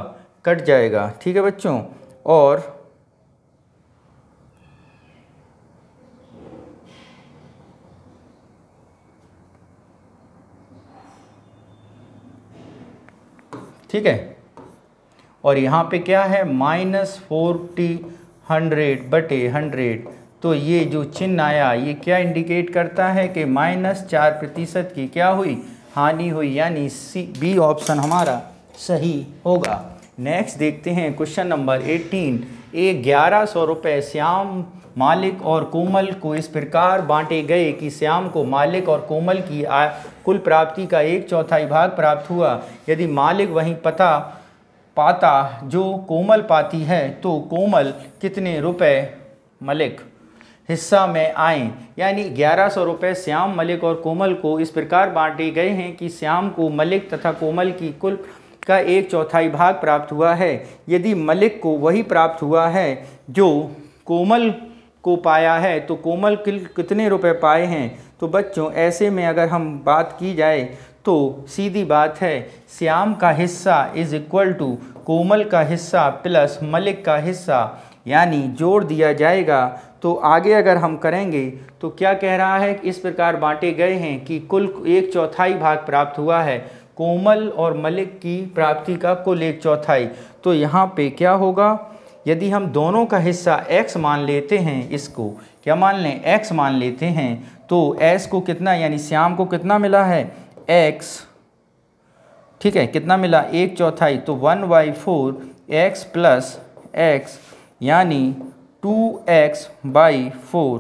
कट जाएगा ठीक है बच्चों और ठीक है और यहाँ पे क्या है माइनस फोर्टी हंड्रेड बटे हंड्रेड तो ये जो चिन्ह आया ये क्या इंडिकेट करता है कि माइनस चार प्रतिशत की क्या हुई हानि हुई यानी सी बी ऑप्शन हमारा सही होगा नेक्स्ट देखते हैं क्वेश्चन नंबर एटीन ए ग्यारह सौ रुपये श्याम मालिक और कोमल को इस प्रकार बांटे गए कि श्याम को मालिक और कोमल की कुल प्राप्ति का एक चौथाई भाग प्राप्त हुआ यदि मालिक वहीं पता पाता जो कोमल पाती है तो कोमल कितने रुपए मलिक हिस्सा में आए यानी ग्यारह सौ रुपये श्याम मलिक और कोमल को इस प्रकार बांटे गए हैं कि श्याम को मलिक तथा कोमल की कुल का एक चौथाई भाग प्राप्त हुआ है यदि मलिक को वही प्राप्त हुआ है जो कोमल को पाया है तो कोमल कितने रुपए पाए हैं तो बच्चों ऐसे में अगर हम बात की जाए तो सीधी बात है श्याम का हिस्सा इज इक्वल टू कोमल का हिस्सा प्लस मलिक का हिस्सा यानी जोड़ दिया जाएगा तो आगे अगर हम करेंगे तो क्या कह रहा है इस प्रकार बांटे गए हैं कि कुल एक चौथाई भाग प्राप्त हुआ है कोमल और मलिक की प्राप्ति का कुल एक चौथाई तो यहाँ पे क्या होगा यदि हम दोनों का हिस्सा x मान लेते हैं इसको क्या मान लें x मान लेते हैं तो s को कितना यानी श्याम को कितना मिला है एक्स ठीक है कितना मिला एक चौथाई तो one by four x plus x यानी टू एक्स बाई फोर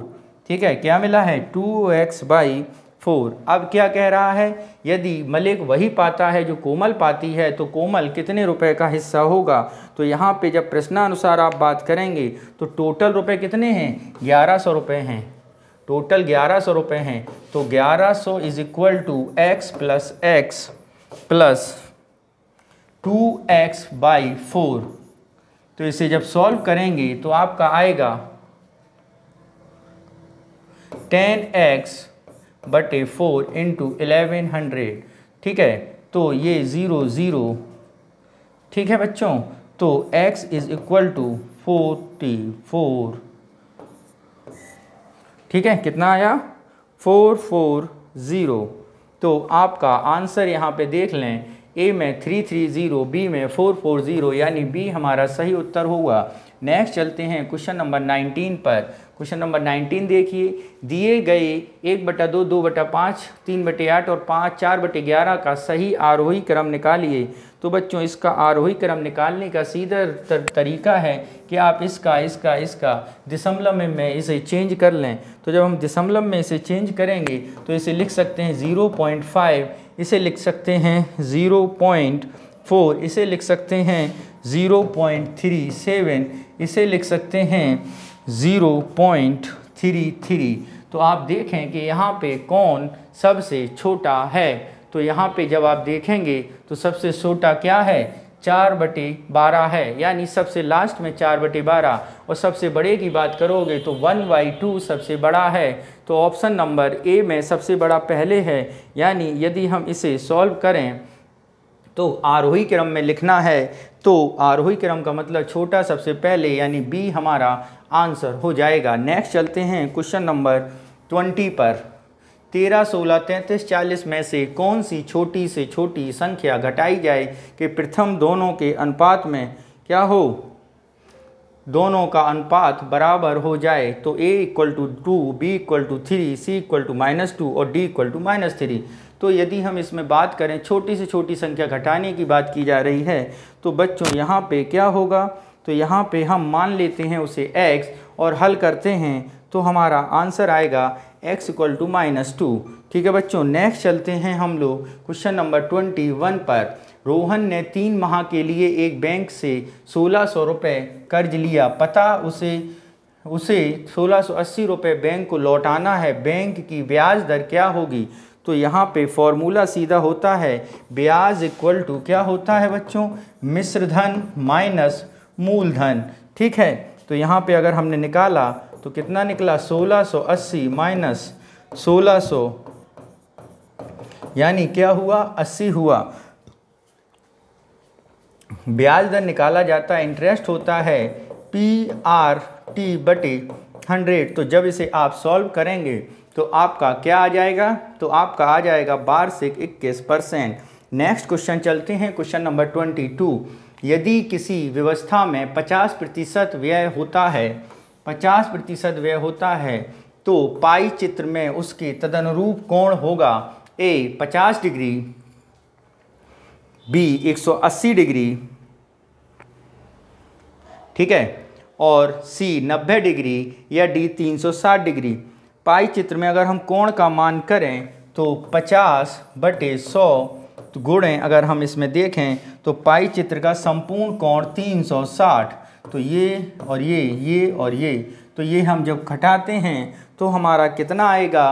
ठीक है क्या मिला है टू एक्स बाई फोर अब क्या कह रहा है यदि मलिक वही पाता है जो कोमल पाती है तो कोमल कितने रुपए का हिस्सा होगा तो यहाँ पे जब प्रश्नानुसार आप बात करेंगे तो टोटल रुपए कितने हैं ग्यारह सौ रुपये हैं टोटल ग्यारह सौ रुपये हैं तो ग्यारह सौ is equal to x plus x plus two x by four तो इसे जब सॉल्व करेंगे तो आपका आएगा टेन एक्स बटे फोर इंटू एलेवन हंड्रेड ठीक है तो ये ज़ीरो ज़ीरो ठीक है बच्चों तो x is equal to forty four ठीक है कितना आया फोर फोर ज़ीरो तो आपका आंसर यहाँ पे देख लें ए में थ्री थ्री ज़ीरो बी में फ़ोर फोर ज़ीरो यानी बी हमारा सही उत्तर होगा नेक्स्ट चलते हैं क्वेश्चन नंबर नाइनटीन पर क्वेश्चन नंबर नाइनटीन देखिए दिए गए एक बटा दो दो बटा पाँच तीन बटे आठ और पाँच चार बटे ग्यारह का सही आरोही क्रम निकालिए तो बच्चों इसका आरोही क्रम निकालने का सीधा तर, तरीका है कि आप इसका इसका इसका दिसम्बलम में, में इसे चेंज कर लें तो जब हम दिसमलम में इसे चेंज करेंगे तो इसे लिख सकते हैं ज़ीरो पॉइंट फाइव इसे लिख सकते हैं ज़ीरो पॉइंट फोर इसे लिख सकते हैं ज़ीरो पॉइंट थ्री सेवन इसे लिख सकते हैं ज़ीरो पॉइंट थ्री थ्री तो आप देखें कि यहाँ पे कौन सबसे छोटा है तो यहाँ पे जब आप देखेंगे तो सबसे छोटा क्या है चार बटे बारह है यानी सबसे लास्ट में चार बटे बारह और सबसे बड़े की बात करोगे तो वन बाई टू सबसे बड़ा है तो ऑप्शन नंबर ए में सबसे बड़ा पहले है यानी यदि हम इसे सॉल्व करें तो आरोही क्रम में लिखना है तो आरोही क्रम का मतलब छोटा सबसे पहले यानी बी हमारा आंसर हो जाएगा नेक्स्ट चलते हैं क्वेश्चन नंबर ट्वेंटी पर तेरह सोलह तैंतीस चालीस में से कौन सी छोटी से छोटी संख्या घटाई जाए कि प्रथम दोनों के अनुपात में क्या हो दोनों का अनुपात बराबर हो जाए तो a equal to two b equal to three c equal to minus two और d equal to minus three तो यदि हम इसमें बात करें छोटी से छोटी संख्या घटाने की बात की जा रही है तो बच्चों यहाँ पे क्या होगा तो यहाँ पे हम मान लेते हैं उसे x और हल करते हैं तो हमारा आंसर आएगा x equal to minus two ठीक है बच्चों नेक्स्ट चलते हैं हम लोग क्वेश्चन नंबर ट्वेंटी वन पर रोहन ने तीन माह के लिए एक बैंक से सोलह सौ रुपये कर्ज लिया पता उसे उसे सोलह सौ अस्सी रुपये बैंक को लौटाना है बैंक की ब्याज दर क्या होगी तो यहाँ पे फॉर्मूला सीधा होता है ब्याज इक्वल टू क्या होता है बच्चों मिश्रधन माइनस मूलधन ठीक है तो यहाँ पे अगर हमने निकाला तो कितना निकला 1680 माइनस सोलह यानी क्या हुआ 80 हुआ ब्याज दर निकाला जाता है इंटरेस्ट होता है पी आर टी बटे हंड्रेड तो जब इसे आप सॉल्व करेंगे तो आपका क्या आ जाएगा तो आपका आ जाएगा वार्षिक इक्कीस परसेंट नेक्स्ट क्वेश्चन चलते हैं क्वेश्चन नंबर ट्वेंटी टू यदि किसी व्यवस्था में 50 प्रतिशत व्यय होता है 50 प्रतिशत व्यय होता है तो पाई चित्र में उसके तदनुरूप कोण होगा ए 50 डिग्री बी 180 डिग्री ठीक है और सी 90 डिग्री या डी 360 डिग्री पाई चित्र में अगर हम कोण का मान करें तो 50 बटे सौ गुड़ें अगर हम इसमें देखें तो पाई चित्र का संपूर्ण कोण 360 तो ये और ये ये और ये तो ये हम जब घटाते हैं तो हमारा कितना आएगा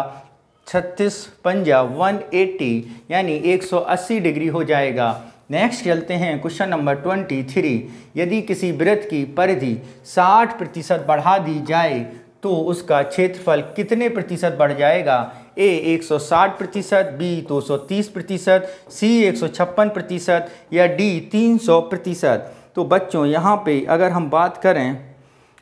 छत्तीस पंजा 180 यानी 180 डिग्री हो जाएगा नेक्स्ट चलते हैं क्वेश्चन नंबर ट्वेंटी थ्री यदि किसी वृत्त की परिधि 60 प्रतिशत बढ़ा दी जाए तो उसका क्षेत्रफल कितने प्रतिशत बढ़ जाएगा ए 160 प्रतिशत बी 230 प्रतिशत सी एक प्रतिशत या डी 300 प्रतिशत तो बच्चों यहाँ पे अगर हम बात करें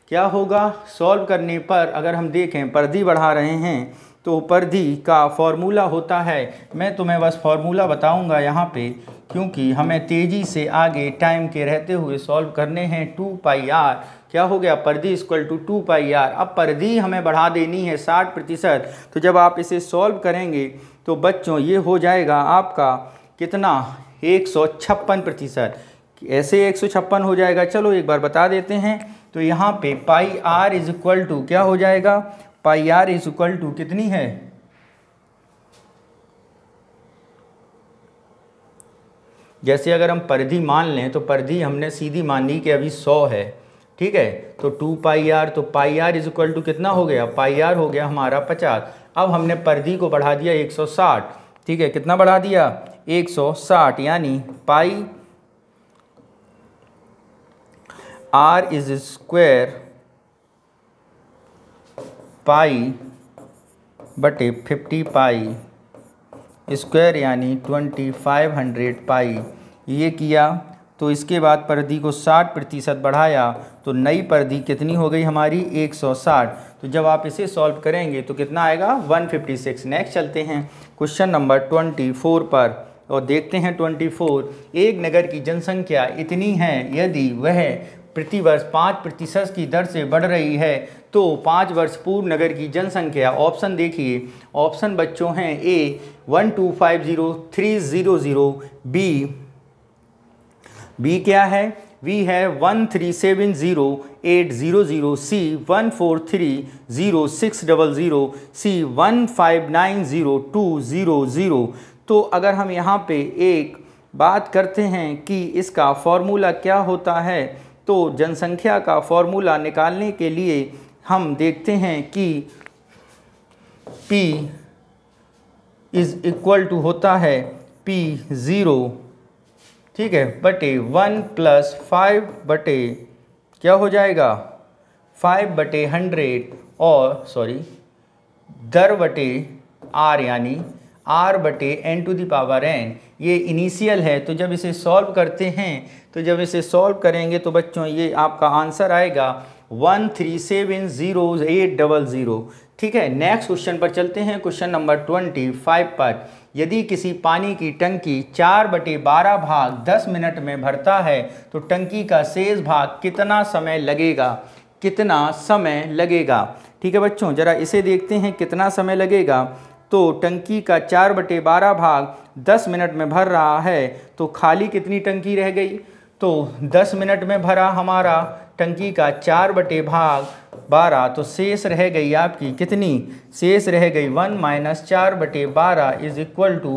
क्या होगा सॉल्व करने पर अगर हम देखें परधि बढ़ा रहे हैं तो परधि का फॉर्मूला होता है मैं तुम्हें बस फार्मूला बताऊंगा यहाँ पे क्योंकि हमें तेज़ी से आगे टाइम के रहते हुए सॉल्व करने हैं टू पाई आर क्या हो गया परधि equal to two pi r अब परधि हमें बढ़ा देनी है साठ प्रतिशत तो जब आप इसे सॉल्व करेंगे तो बच्चों ये हो जाएगा आपका कितना एक सौ छप्पन प्रतिशत ऐसे एक सौ छप्पन हो जाएगा चलो एक बार बता देते हैं तो यहाँ पे pi r is equal to क्या हो जाएगा pi r is equal to कितनी है जैसे अगर हम परधि मान लें तो परधि हमने सीधी मानी कि अभी सौ है ठीक है तो टू पाई आर तो pi r is equal to कितना हो गया पाई आर हो गया हमारा पचास अब हमने परदी को बढ़ा दिया एक सौ साठ ठीक है कितना बढ़ा दिया एक सौ साठ यानी pi r is square pi बटे फिफ्टी पाई स्क्वायर यानी ट्वेंटी फाइव हंड्रेड पाई ये किया तो इसके बाद परदी को 60 प्रतिशत बढ़ाया तो नई परदी कितनी हो गई हमारी 160 तो जब आप इसे सॉल्व करेंगे तो कितना आएगा 156 नेक्स्ट चलते हैं क्वेश्चन नंबर 24 पर और देखते हैं 24 एक नगर की जनसंख्या इतनी है यदि वह प्रतिवर्ष पाँच प्रतिशत की दर से बढ़ रही है तो पाँच वर्ष पूर्व नगर की जनसंख्या ऑप्शन देखिए ऑप्शन बच्चों हैं A one two five zero three zero zero B B क्या है वी है one three seven zero eight zero zero C one four three zero six double zero C one five nine zero two zero zero तो अगर हम यहाँ पे एक बात करते हैं कि इसका फॉर्मूला क्या होता है तो जनसंख्या का फॉर्मूला निकालने के लिए हम देखते हैं कि P इज़ इक्वल टू होता है P ज़ीरो ठीक है बटे वन प्लस फाइव बटे क्या हो जाएगा फाइव बटे हंड्रेड और सॉरी दर बटे आर यानी आर बटे एन टू दावर एन ये इनिशियल है तो जब इसे सॉल्व करते हैं तो जब इसे सॉल्व करेंगे तो बच्चों ये आपका आंसर आएगा one three seven zero eight double zero ठीक है नेक्स्ट क्वेश्चन पर चलते हैं क्वेश्चन नंबर ट्वेंटी फाइव पर यदि किसी पानी की टंकी चार बटे बारह भाग दस मिनट में भरता है तो टंकी का शेष भाग कितना समय लगेगा कितना समय लगेगा ठीक है बच्चों ज़रा इसे देखते हैं कितना समय लगेगा तो टंकी का चार बटे बारह भाग दस मिनट में भर रहा है तो खाली कितनी टंकी रह गई तो दस मिनट में भरा हमारा टंकी का चार बटे भाग बारह तो शेष रह गई आपकी कितनी शेष रह गई वन माइनस चार बटे बारह इज इक्वल टू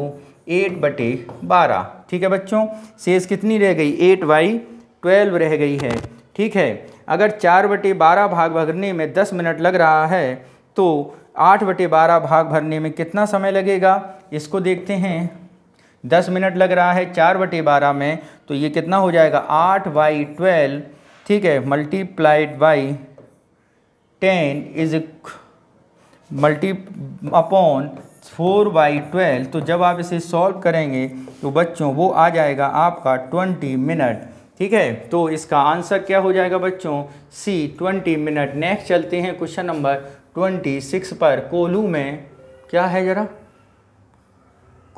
एट बटे बारह ठीक है बच्चों शेष कितनी रह गई एट बाई ट्वेल्व रह गई है ठीक है अगर चार बटे बारह भाग भरने में दस मिनट लग रहा है तो आठ बटे बारह भाग भरने में कितना समय लगेगा इसको देखते हैं दस मिनट लग रहा है चार बटे बारह में तो ये कितना हो जाएगा आठ बाई ट्वेल्व ठीक है multiplied by ten is multi upon four by twelve तो जब आप इसे सॉल्व करेंगे तो बच्चों वो आ जाएगा आपका ट्वेंटी मिनट ठीक है तो इसका आंसर क्या हो जाएगा बच्चों सी ट्वेंटी मिनट नेक्स्ट चलते हैं क्वेश्चन नंबर ट्वेंटी सिक्स पर कोलू में क्या है ज़रा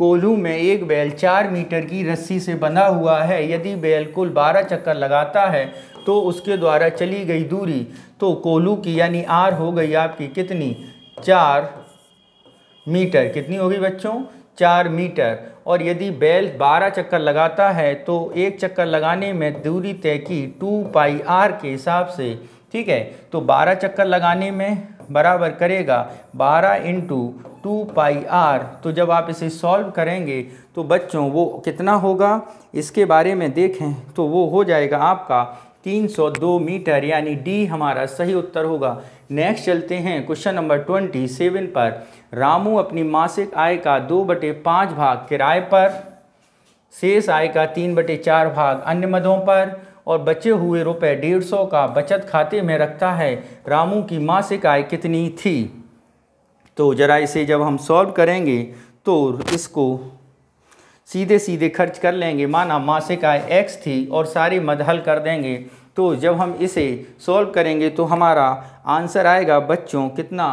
कोल्हू में एक बैल चार मीटर की रस्सी से बंधा हुआ है यदि बैल कुल बारह चक्कर लगाता है तो उसके द्वारा चली गई दूरी तो कोल्हू की यानी आर हो गई आपकी कितनी चार मीटर कितनी होगी बच्चों चार मीटर और यदि बैल बारह चक्कर लगाता है तो एक चक्कर लगाने में दूरी तय की टू पाई आर के हिसाब से ठीक है तो बारह चक्कर लगाने में बराबर करेगा 12 इंटू टू पाई आर तो जब आप इसे सॉल्व करेंगे तो बच्चों वो कितना होगा इसके बारे में देखें तो वो हो जाएगा आपका 302 मीटर यानी डी हमारा सही उत्तर होगा नेक्स्ट चलते हैं क्वेश्चन नंबर ट्वेंटी सेवन पर रामू अपनी मासिक आय का दो बटे पाँच भाग किराए पर शेष आय का तीन बटे चार भाग अन्य मदों पर और बचे हुए रुपए डेढ़ सौ का बचत खाते में रखता है रामू की मासिक आय कितनी थी तो ज़रा इसे जब हम सॉल्व करेंगे तो इसको सीधे सीधे खर्च कर लेंगे माना मासिक आय एक्स थी और सारी मद हल कर देंगे तो जब हम इसे सॉल्व करेंगे तो हमारा आंसर आएगा बच्चों कितना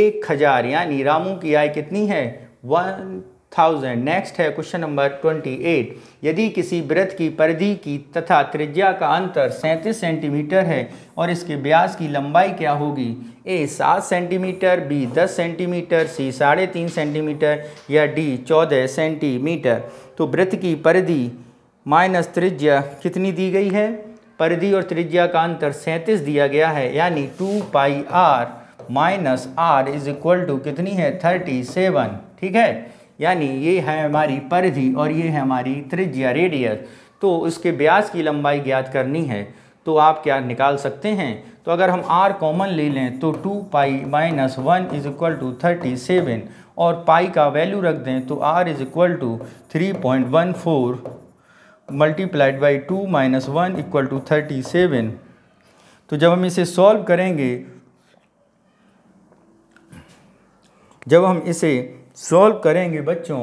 एक हज़ार यानी रामू की आय कितनी है वन थाउजेंड नेक्स्ट है क्वेश्चन नंबर ट्वेंटी एट यदि किसी व्रत की परिधि की तथा त्रिज्या का अंतर सैंतीस सेंटीमीटर है और इसके ब्यास की लंबाई क्या होगी ए सात सेंटीमीटर बी दस सेंटीमीटर सी साढ़े तीन सेंटीमीटर या डी चौदह सेंटीमीटर तो व्रत की परिधि माइनस त्रिज्या कितनी दी गई है परिधि और त्रिज्या का अंतर सैंतीस दिया गया है यानी two pi r minus r is equal to कितनी है थर्टी सेवन ठीक है यानी ये है हमारी परिधि और ये है हमारी त्रिज्या रेडियस तो उसके ब्यास की लंबाई ज्ञात करनी है तो आप क्या निकाल सकते हैं तो अगर हम r कॉमन ले लें तो 2 pi minus one is equal to thirty seven और पाई का वैल्यू रख दें तो r is equal to three point one four multiplied by two minus one equal to thirty seven तो जब हम इसे सॉल्व करेंगे जब हम इसे सॉल्व करेंगे बच्चों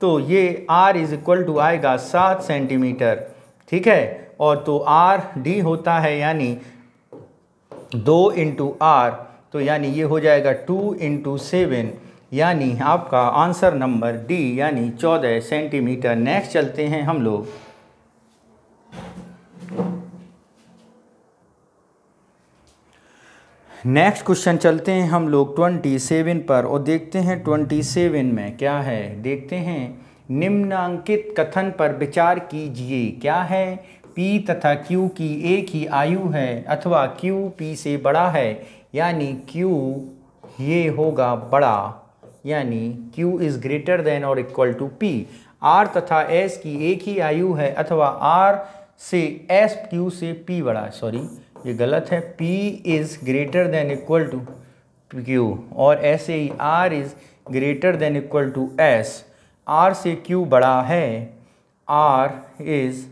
तो ये r इज इक्वल टू आएगा सात सेंटीमीटर ठीक है और तो r d होता है यानी दो इंटू आर तो यानी ये हो जाएगा टू इंटू सेवन यानी आपका आंसर नंबर डी यानी चौदह सेंटीमीटर नेक्स्ट चलते हैं हम लोग नेक्स्ट क्वेश्चन चलते हैं हम लोग ट्वेंटी सेवन पर और देखते हैं ट्वेंटी सेवन में क्या है देखते हैं निम्नांकित कथन पर विचार कीजिए क्या है पी तथा क्यू की एक ही आयु है अथवा क्यू पी से बड़ा है यानी क्यू ये होगा बड़ा यानी Q इज़ ग्रेटर देन और इक्वल टू P R तथा S की एक ही आयु है अथवा R से S Q से P बड़ा सॉरी ये गलत है P is greater than equal to Q और ऐसे ही R is greater than equal to S R से Q बड़ा है R is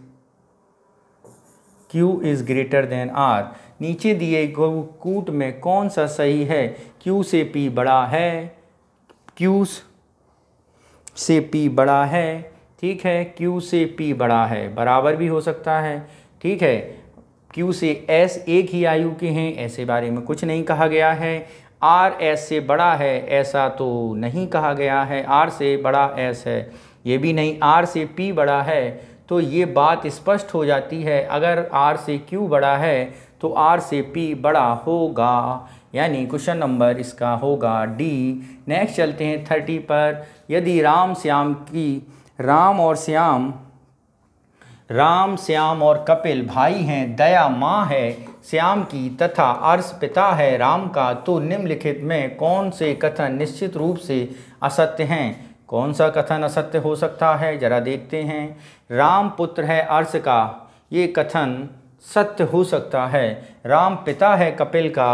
Q is greater than R नीचे दिए कूट में कौन सा सही है Q से P बड़ा है Q से P बड़ा है ठीक है Q से P बड़ा है बराबर भी हो सकता है ठीक है क्यू से एस एक ही आयु के हैं ऐसे बारे में कुछ नहीं कहा गया है आर एस से बड़ा है ऐसा तो नहीं कहा गया है आर से बड़ा एस है ये भी नहीं आर से पी बड़ा है तो ये बात स्पष्ट हो जाती है अगर आर से क्यू बड़ा है तो आर से पी बड़ा होगा यानी क्वेश्चन नंबर इसका होगा डी नेक्स्ट चलते हैं थर्टी पर यदि राम श्याम की राम और श्याम राम श्याम और कपिल भाई हैं दया माँ है श्याम की तथा अर्श पिता है राम का तो निम्नलिखित में कौन से कथन निश्चित रूप से असत्य हैं कौन सा कथन असत्य हो सकता है जरा देखते हैं राम पुत्र है अर्श का ये कथन सत्य हो सकता है राम पिता है कपिल का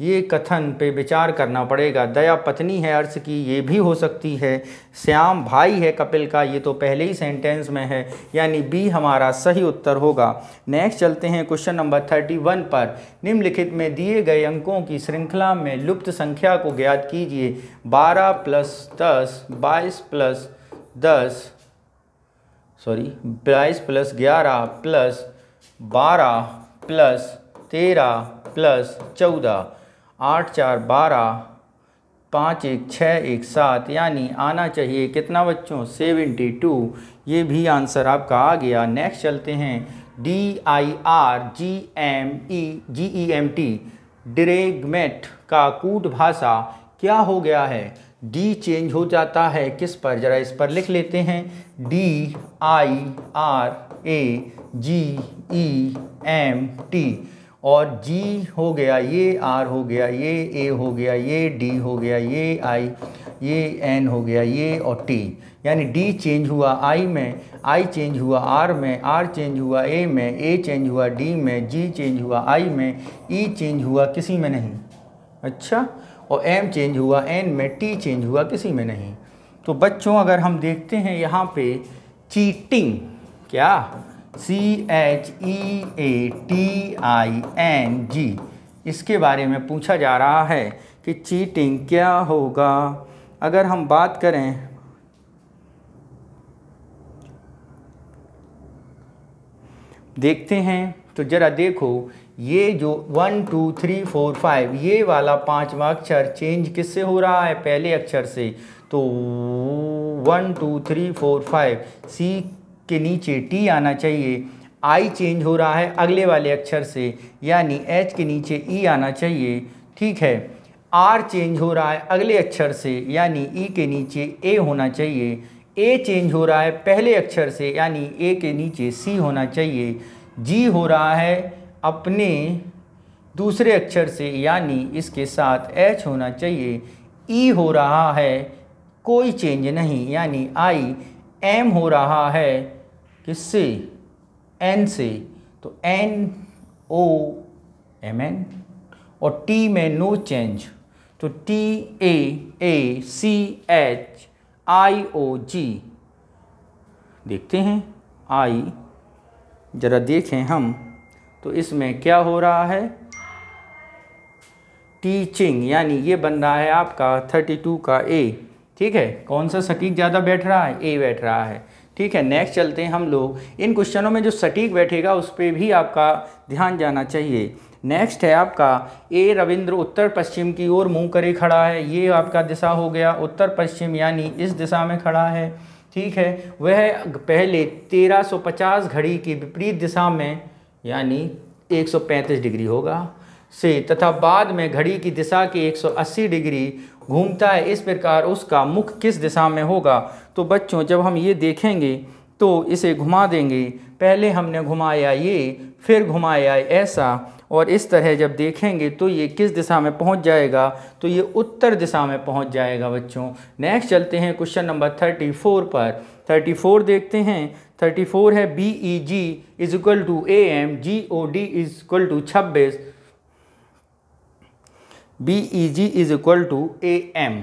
ये कथन पे विचार करना पड़ेगा दया पत्नी है अर्श की ये भी हो सकती है श्याम भाई है कपिल का ये तो पहले ही सेंटेंस में है यानी बी हमारा सही उत्तर होगा नेक्स्ट चलते हैं क्वेश्चन नंबर थर्टी वन पर निम्नलिखित में दिए गए अंकों की श्रृंखला में लुप्त संख्या को ज्ञात कीजिए बारह प्लस दस बाईस प्लस दस सॉरी बाईस प्लस ग्यारह प्लस बारह प्लस तेरह प्लस चौदह आठ चार बारह पाँच एक छः एक सात यानी आना चाहिए कितना बच्चों सेवेंटी टू ये भी आंसर आपका आ गया नेक्स्ट चलते हैं D I R G M E G E M T डरेगमेट का कूट भाषा क्या हो गया है डी चेंज हो जाता है किस पर ज़रा इस पर लिख लेते हैं D I R A G E M T और G हो गया ये R हो गया ये A हो गया ये D हो गया ये I ये N हो गया ये और T यानी D चेंज हुआ I में I चेंज हुआ R में R चेंज हुआ A में A चेंज हुआ D में G चेंज हुआ I में E चेंज हुआ किसी में नहीं अच्छा और M चेंज हुआ N में T चेंज हुआ किसी में नहीं तो बच्चों अगर हम देखते हैं यहाँ पे चीटिंग क्या C H E A T I N G इसके बारे में पूछा जा रहा है कि चीटिंग क्या होगा अगर हम बात करें देखते हैं तो ज़रा देखो ये जो one two three four five ये वाला पाँचवा अक्षर चेंज किससे हो रहा है पहले अक्षर से तो one two three four five C के नीचे टी आना चाहिए आई चेंज हो रहा है अगले वाले अक्षर से यानी एच के नीचे ई e आना चाहिए ठीक है आर चेंज हो रहा है अगले अक्षर से यानी ई e के नीचे ए होना चाहिए ए चेंज हो रहा है पहले अक्षर से यानी ए के नीचे सी होना चाहिए जी हो रहा है अपने दूसरे अक्षर से यानी इसके साथ एच होना चाहिए ई e हो रहा है कोई चेंज नहीं यानी आई एम हो रहा है किससे एन से तो एन ओ एम एन और टी में नो चेंज तो T A A C H I O G देखते हैं आई ज़रा देखें हम तो इसमें क्या हो रहा है टीचिंग यानी ये बन रहा है आपका थर्टी टू का ए ठीक है कौन सा सटीक ज़्यादा बैठ रहा है ए बैठ रहा है ठीक है नेक्स्ट चलते हैं हम लोग इन क्वेश्चनों में जो सटीक बैठेगा उस पर भी आपका ध्यान जाना चाहिए नेक्स्ट है आपका ए रविंद्र उत्तर पश्चिम की ओर मुंह करे खड़ा है ये आपका दिशा हो गया उत्तर पश्चिम यानी इस दिशा में खड़ा है ठीक है वह पहले 1350 घड़ी की विपरीत दिशा में यानी 135 डिग्री होगा से तथा बाद में घड़ी की दिशा के 180 डिग्री घूमता है इस प्रकार उसका मुख किस दिशा में होगा तो बच्चों जब हम ये देखेंगे तो इसे घुमा देंगे पहले हमने घुमाया ये फिर घुमाया ऐसा और इस तरह जब देखेंगे तो ये किस दिशा में पहुंच जाएगा तो ये उत्तर दिशा में पहुंच जाएगा बच्चों नेक्स्ट चलते हैं क्वेश्चन नंबर थर्टी फोर पर थर्टी फोर देखते हैं थर्टी फोर है B E G is equal to A M G O D is equal to छब्बीस B E G is equal to A M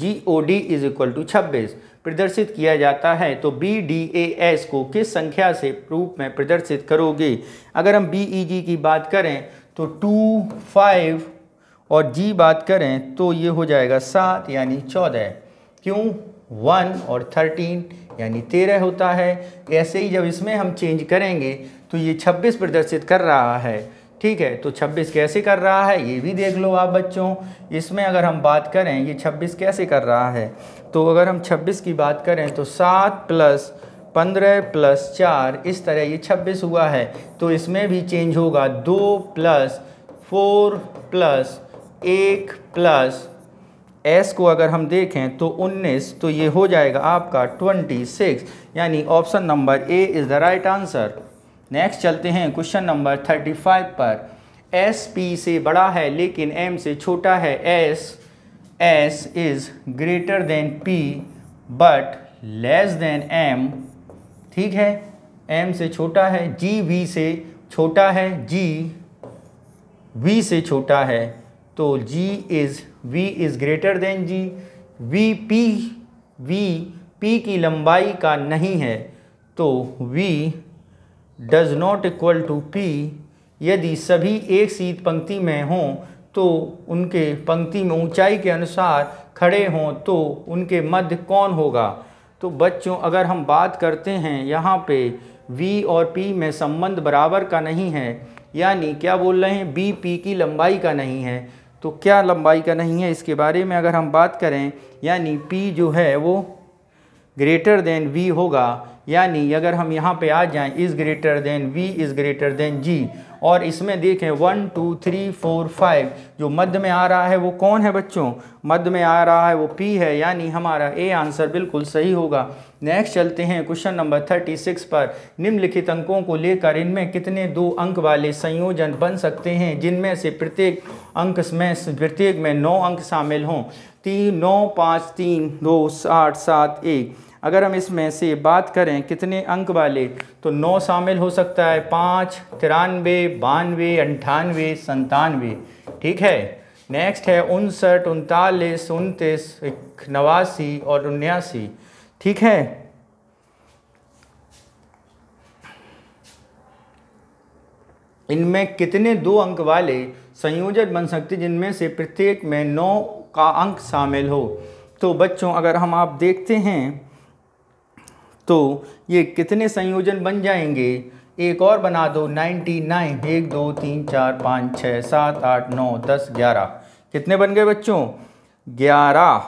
G O D is equal to छब्बीस प्रदर्शित किया जाता है तो बी डी ए एस को किस संख्या से रूप में प्रदर्शित करोगे अगर हम बी ई जी की बात करें तो टू फाइव और जी बात करें तो ये हो जाएगा सात यानी चौदह क्यों वन और थर्टीन यानी तेरह होता है ऐसे ही जब इसमें हम चेंज करेंगे तो ये छब्बीस प्रदर्शित कर रहा है ठीक है तो 26 कैसे कर रहा है ये भी देख लो आप बच्चों इसमें अगर हम बात करें ये 26 कैसे कर रहा है तो अगर हम 26 की बात करें तो सात प्लस पंद्रह प्लस चार इस तरह ये छब्बीस हुआ है तो इसमें भी चेंज होगा दो प्लस फोर प्लस एक प्लस एस को अगर हम देखें तो 19 तो ये हो जाएगा आपका 26 यानी option number A is the right answer next चलते हैं क्वेश्चन नंबर थर्टी फाइव पर एस पी से बड़ा है लेकिन एम से छोटा है S S is greater than P but less than M ठीक है एम से छोटा है जी वी से छोटा है जी वी से छोटा है तो G is V is greater than G V P V P की लंबाई का नहीं है तो V does not equal to P यदि सभी एक सीध पंक्ति में हों तो उनके पंक्ति में ऊंचाई के अनुसार खड़े हों तो उनके मध्य कौन होगा तो बच्चों अगर हम बात करते हैं यहाँ पे V और P में संबंध बराबर का नहीं है यानी क्या बोल रहे हैं बी पी की लंबाई का नहीं है तो क्या लंबाई का नहीं है इसके बारे में अगर हम बात करें यानी P जो है वो ग्रेटर देन V होगा यानी अगर हम यहाँ पे आ जाएं is greater than V is greater than G और इसमें देखें one two three four five जो मध्य में आ रहा है वो कौन है बच्चों मध्य में आ रहा है वो पी है यानी हमारा ए आंसर बिल्कुल सही होगा नेक्स्ट चलते हैं क्वेश्चन नंबर थर्टी सिक्स पर निम्नलिखित अंकों को लेकर इनमें कितने दो अंक वाले संयोजन बन सकते हैं जिनमें से प्रत्येक अंक में प्रत्येक में नौ अंक शामिल हों तीन नौ पाँच तीन दो आठ सात एक अगर हम इसमें से बात करें कितने अंक वाले तो नौ शामिल हो सकता है पाँच तिरानवे बानवे अंठानवे संतानवे ठीक है नेक्स्ट है उनसठ उनतालीस उनतीस नवासी और उन्यासी ठीक है इनमें कितने दो अंक वाले संयोजन बन सकते जिनमें से प्रत्येक में नौ का अंक शामिल हो तो बच्चों अगर हम आप देखते हैं तो ये कितने संयोजन बन जाएंगे एक और बना दो नाइन्टी नाइन एक दो तीन चार पाँच छः सात आठ नौ दस ग्यारह कितने बन गए बच्चों ग्यारह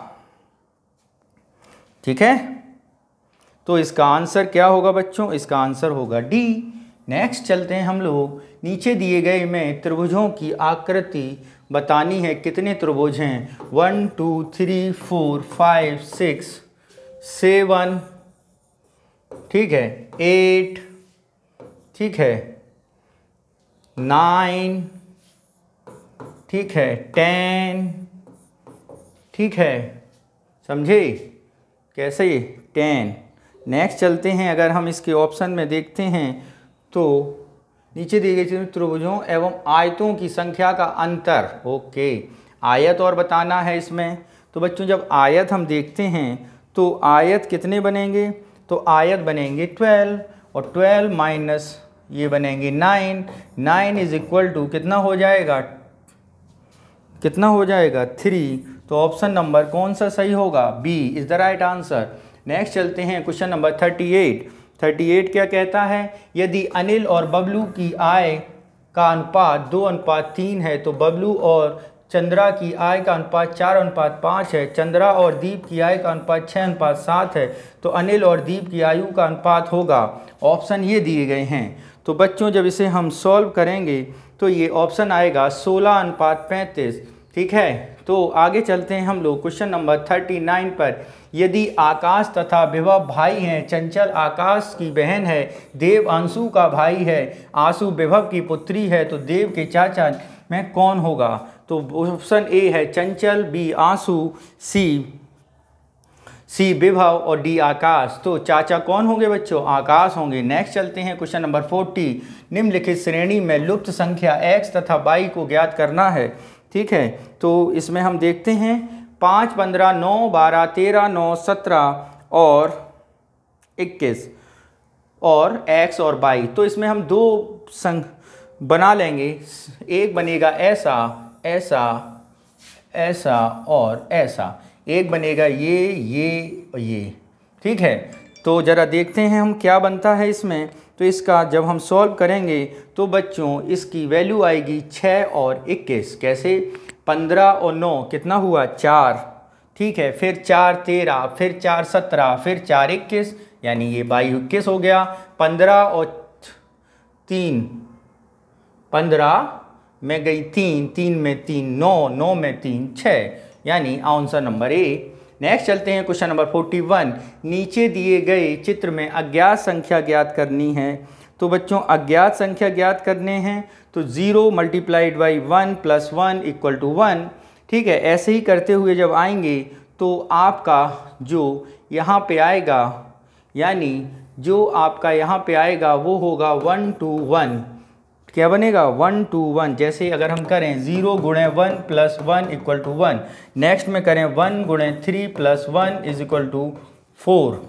ठीक है तो इसका आंसर क्या होगा बच्चों इसका आंसर होगा डी नेक्स्ट चलते हैं हम लोग नीचे दिए गए में त्रिभुजों की आकृति बतानी है कितने त्रिभुज हैं one two three four five six seven ठीक है एट ठीक है नाइन ठीक है टेन ठीक है समझे कैसे टेन नेक्स्ट चलते हैं अगर हम इसके ऑप्शन में देखते हैं तो नीचे दिए गए चित्र त्रिभुजों एवं आयतों की संख्या का अंतर ओके आयत और बताना है इसमें तो बच्चों जब आयत हम देखते हैं तो आयत कितने बनेंगे तो आयत बनेंगे ट्वेल्व और ट्वेल्व माइनस ये बनेंगे nine nine is equal to कितना हो जाएगा कितना हो जाएगा थ्री तो ऑप्शन नंबर कौन सा सही होगा B is the right answer next चलते हैं question number thirty eight thirty eight क्या कहता है यदि अनिल और बबलू की आय का अनुपात दो अनुपात तीन है तो बबलू और चंद्रा की आय का अनुपात चार अनुपात पाँच है चंद्रा और दीप की आय का अनुपात छः अनुपात सात है तो अनिल और दीप की आयु का अनुपात होगा ऑप्शन ये दिए गए हैं तो बच्चों जब इसे हम सॉल्व करेंगे तो ये ऑप्शन आएगा सोलह अनुपात पैंतीस ठीक है तो आगे चलते हैं हम लोग क्वेश्चन नंबर थर्टी नाइन पर यदि आकाश तथा विभव भाई हैं चंचल आकाश की बहन है देव अंशु का भाई है आंसू विभव की पुत्री है तो देव के चाचा में कौन होगा तो ऑप्शन ए है चंचल बी आंसू सी सी विभव और डी आकाश तो चाचा कौन होंगे बच्चों आकाश होंगे नेक्स्ट चलते हैं क्वेश्चन नंबर फोर्टी निम्नलिखित श्रेणी में लुप्त संख्या एक्स तथा बाई को ज्ञात करना है ठीक है तो इसमें हम देखते हैं पाँच पंद्रह नौ बारह तेरह नौ सत्रह और इक्कीस और एक्स और बाई तो इसमें हम दो संघ बना लेंगे एक बनेगा ऐसा ऐसा ऐसा और ऐसा एक बनेगा ये ये ये ठीक है तो ज़रा देखते हैं हम क्या बनता है इसमें तो इसका जब हम सॉल्व करेंगे तो बच्चों इसकी वैल्यू आएगी छः और इक्कीस कैसे पंद्रह और नौ कितना हुआ चार ठीक है फिर चार तेरह फिर चार सत्रह फिर चार इक्कीस यानी ये बाई इक्कीस हो गया पंद्रह और तीन पंद्रह में गई तीन तीन में तीन नौ नौ में तीन छः यानी आंसर नंबर ए नेक्स्ट चलते हैं क्वेश्चन नंबर फोर्टी वन नीचे दिए गए चित्र में अज्ञात संख्या ज्ञात करनी है तो बच्चों अज्ञात संख्या ज्ञात करने हैं तो zero multiplied by one plus one equal to one ठीक है ऐसे ही करते हुए जब आएंगे तो आपका जो यहाँ पे आएगा यानी जो आपका यहाँ पे आएगा वो होगा वन टू वन क्या बनेगा वन टू वन जैसे अगर हम करें ज़ीरो गुणे one plus one equal to one next में करें वन गुणे three plus one is equal to four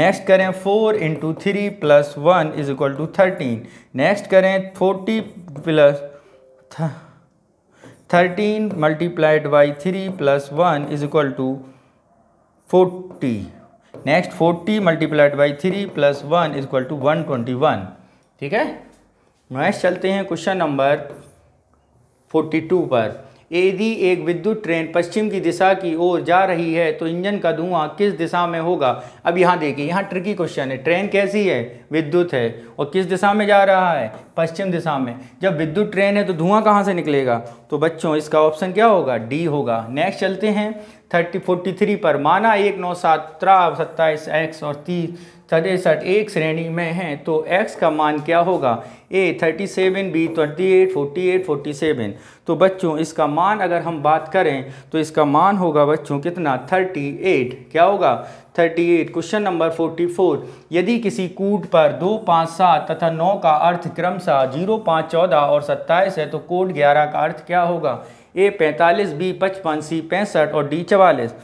next करें four into three plus one is equal to thirteen next करें forty plus thirteen multiplied by three plus one is equal to forty next forty multiplied by three plus one is equal to one twenty one ठीक है next चलते हैं question number 42 पर यदि एक विद्युत train पश्चिम की दिशा की ओर जा रही है तो इंजन का धुआं किस दिशा में होगा अब यहाँ देखिए यहाँ ट्रिकी क्वेश्चन है ट्रेन कैसी है विद्युत है और किस दिशा में जा रहा है पश्चिम दिशा में जब विद्युत ट्रेन है तो धुआं कहाँ से निकलेगा तो बच्चों इसका ऑप्शन क्या होगा डी होगा नेक्स्ट चलते हैं थर्टी फोर्टी थ्री पर माना एक नौ सत्रह सत्ताईस एक्स और तीस सड़सठ एक श्रेणी में हैं तो x का मान क्या होगा a 37 b 28 48 47 तो बच्चों इसका मान अगर हम बात करें तो इसका मान होगा बच्चों कितना 38 क्या होगा 38 क्वेश्चन नंबर 44 यदि किसी कूट पर दो पाँच सात तथा नौ का अर्थ क्रमशः जीरो पाँच चौदह और सत्ताईस है तो कोड ग्यारह का अर्थ क्या होगा ए पैंतालीस बी पचपन सी पैंसठ और डी चवालीस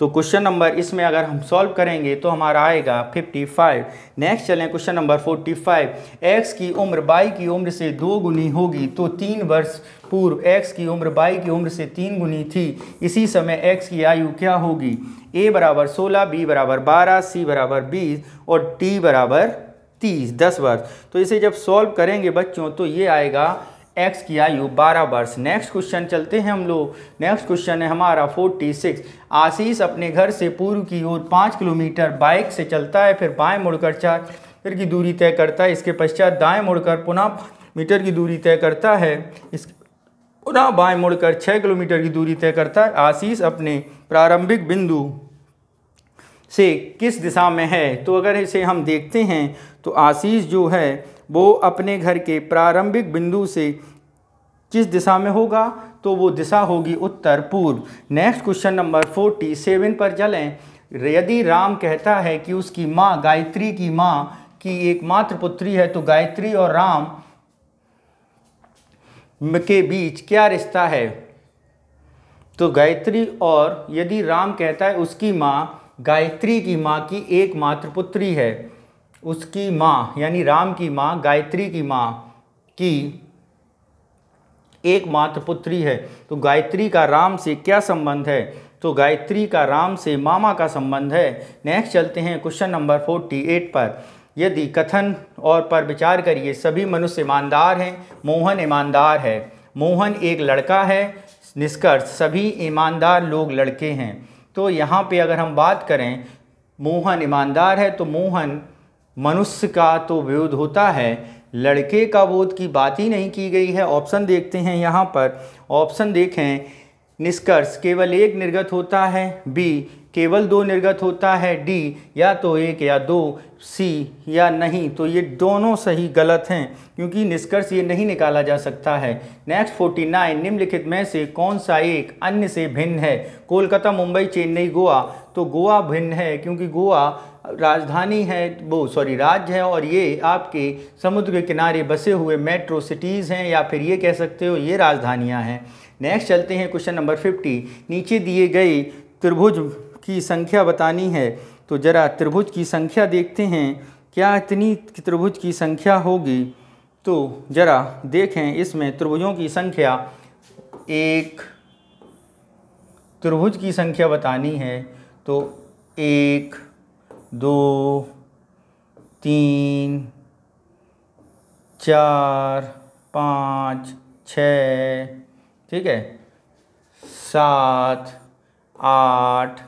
तो क्वेश्चन नंबर इसमें अगर हम सॉल्व करेंगे तो हमारा आएगा 55 नेक्स्ट चलें क्वेश्चन नंबर 45 एक्स की उम्र बाई की उम्र से दो गुनी होगी तो तीन वर्ष पूर्व एक्स की उम्र बाई की उम्र से तीन गुनी थी इसी समय एक्स की आयु क्या होगी ए बराबर सोलह बी बराबर बारह सी बराबर बीस और टी बराबर तीस दस वर्ष तो इसे जब सॉल्व करेंगे बच्चों तो ये आएगा एक्स की आयु 12 वर्ष नेक्स्ट क्वेश्चन चलते हैं हम लोग नेक्स्ट क्वेश्चन है हमारा 46 आशीष अपने घर से पूर्व की ओर पाँच किलोमीटर बाइक से चलता है फिर बाएं मुड़कर चार मीटर की दूरी तय करता है इसके पश्चात दाएं मुड़कर पुनः मीटर की दूरी तय करता है इस पुनः बाएं मुड़कर छः किलोमीटर की दूरी तय करता है आशीष अपने प्रारंभिक बिंदु से किस दिशा में है तो अगर इसे हम देखते हैं तो आशीष जो है वो अपने घर के प्रारंभिक बिंदु से किस दिशा में होगा तो वो दिशा होगी उत्तर पूर्व next question number forty seven पर चलें यदि राम कहता है कि उसकी माँ गायत्री की माँ की एकमात्र पुत्री है तो गायत्री और राम के बीच क्या रिश्ता है तो गायत्री और यदि राम कहता है उसकी माँ गायत्री की माँ की एकमात्र पुत्री है उसकी माँ यानी राम की माँ गायत्री की माँ की एकमात्र पुत्री है तो गायत्री का राम से क्या संबंध है तो गायत्री का राम से मामा का संबंध है नेक्स्ट चलते हैं क्वेश्चन नंबर फोर्टी एट पर यदि कथन और पर विचार करिए सभी मनुष्य ईमानदार हैं मोहन ईमानदार है मोहन एक लड़का है निष्कर्ष सभी ईमानदार लोग लड़के हैं तो यहाँ पे अगर हम बात करें मोहन ईमानदार है तो मोहन मनुष्य का तो विरोध होता है लड़के का बोध की बात ही नहीं की गई है ऑप्शन देखते हैं यहाँ पर ऑप्शन देखें निष्कर्ष केवल एक निर्गत होता है बी केवल दो निर्गत होता है डी या तो एक या दो सी या नहीं तो ये दोनों सही गलत हैं क्योंकि निष्कर्ष ये नहीं निकाला जा सकता है नेक्स्ट फोर्टी नाइन निम्नलिखित में से कौन सा एक अन्य से भिन्न है कोलकाता मुंबई चेन्नई गोवा तो गोवा भिन्न है क्योंकि गोवा राजधानी है वो सॉरी राज्य है और ये आपके समुद्र के किनारे बसे हुए मेट्रो सिटीज़ हैं या फिर ये कह सकते हो ये राजधानियाँ हैं नेक्स्ट चलते हैं क्वेश्चन नंबर फिफ्टी नीचे दिए गए त्रिभुज की संख्या बतानी है तो ज़रा त्रिभुज की संख्या देखते हैं क्या इतनी त्रिभुज की संख्या होगी तो ज़रा देखें इसमें त्रिभुजों की संख्या एक त्रिभुज की संख्या बतानी है तो एक दो तीन चार पाँच छ ठीक है सात आठ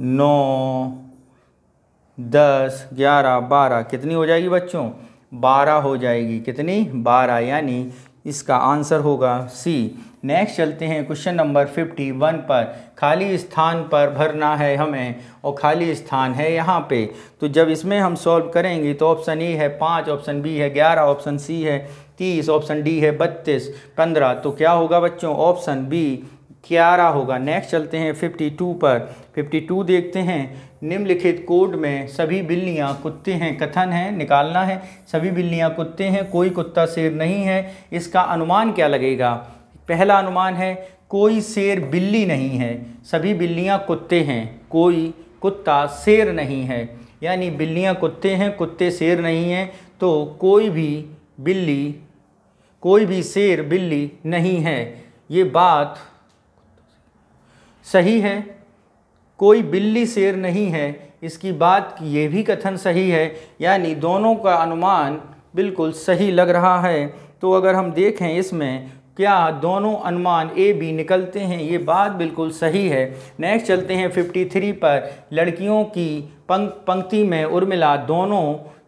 नौ दस ग्यारह बारह कितनी हो जाएगी बच्चों बारह हो जाएगी कितनी बारह यानी इसका आंसर होगा सी नेक्स्ट चलते हैं क्वेश्चन नंबर फिफ्टी वन पर खाली स्थान पर भरना है हमें और खाली स्थान है यहाँ पे तो जब इसमें हम सॉल्व करेंगे तो ऑप्शन ए है पाँच ऑप्शन बी है ग्यारह ऑप्शन सी है तीस ऑप्शन डी है बत्तीस पंद्रह तो क्या होगा बच्चों ऑप्शन बी ग्यारह होगा नेक्स्ट चलते हैं फिफ्टी टू पर फिफ्टी टू देखते हैं निम्नलिखित कोड में सभी बिल्लियाँ कुत्ते हैं कथन है निकालना है सभी बिल्लियाँ कुत्ते हैं कोई कुत्ता शेर नहीं है इसका अनुमान क्या लगेगा पहला अनुमान है कोई शेर बिल्ली नहीं है सभी बिल्लियाँ कुत्ते हैं कोई कुत्ता शेर नहीं है यानी बिल्लियाँ कुत्ते हैं कुत्ते शेर नहीं हैं तो कोई भी बिल्ली कोई भी शेर बिल्ली नहीं है ये बात सही है कोई बिल्ली शेर नहीं है इसकी बात की ये भी कथन सही है यानी दोनों का अनुमान बिल्कुल सही लग रहा है तो अगर हम देखें इसमें क्या दोनों अनुमान ए बी निकलते हैं ये बात बिल्कुल सही है नेक्स्ट चलते हैं 53 पर लड़कियों की पंक पंक्ति में उर्मिला दोनों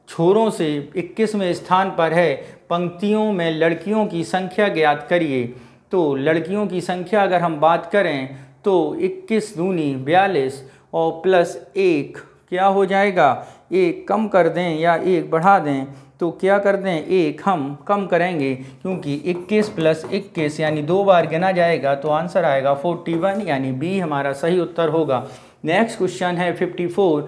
छोरों से 21वें स्थान पर है पंक्तियों में लड़कियों की संख्या ज्ञात करिए तो लड़कियों की संख्या अगर हम बात करें तो 21 दूनी बयालीस और प्लस एक क्या हो जाएगा एक कम कर दें या एक बढ़ा दें तो क्या कर दें एक हम कम करेंगे क्योंकि 21 प्लस इक्कीस यानी दो बार गिना जाएगा तो आंसर आएगा 41 यानी बी हमारा सही उत्तर होगा नेक्स्ट क्वेश्चन है 54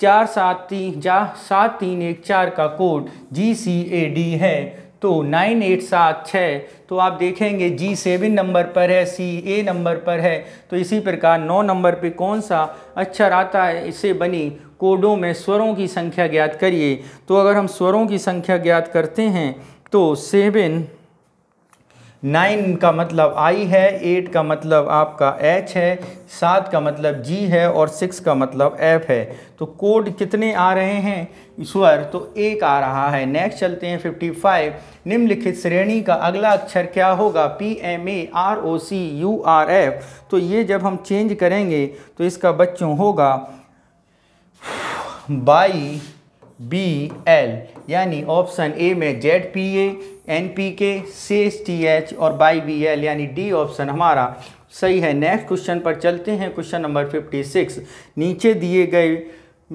चार सात तीन चार सात तीन एक चार का code ji C A D है तो नाइन एट सात छः तो आप देखेंगे जी सेवन नंबर पर है सी ए नंबर पर है तो इसी प्रकार नौ नंबर पे कौन सा अक्षर आता है इससे बनी कोडों में स्वरों की संख्या ज्ञात करिए तो अगर हम स्वरों की संख्या ज्ञात करते हैं तो सेवन नाइन का मतलब आई है एट का मतलब आपका एच है सात का मतलब जी है और सिक्स का मतलब एफ है तो कोड कितने आ रहे हैं स्वर तो एक आ रहा है नेक्स्ट चलते हैं फिफ्टी फाइव निम्नलिखित श्रेणी का अगला अक्षर क्या होगा P M A R O C U R F तो ये जब हम चेंज करेंगे तो इसका बच्चों होगा बाई बी एल यानी ऑप्शन ए में Z P A N P K C S T H और बाई बी एल यानी डी ऑप्शन हमारा सही है नेक्स्ट क्वेश्चन पर चलते हैं क्वेश्चन नंबर फिफ्टी सिक्स नीचे दिए गए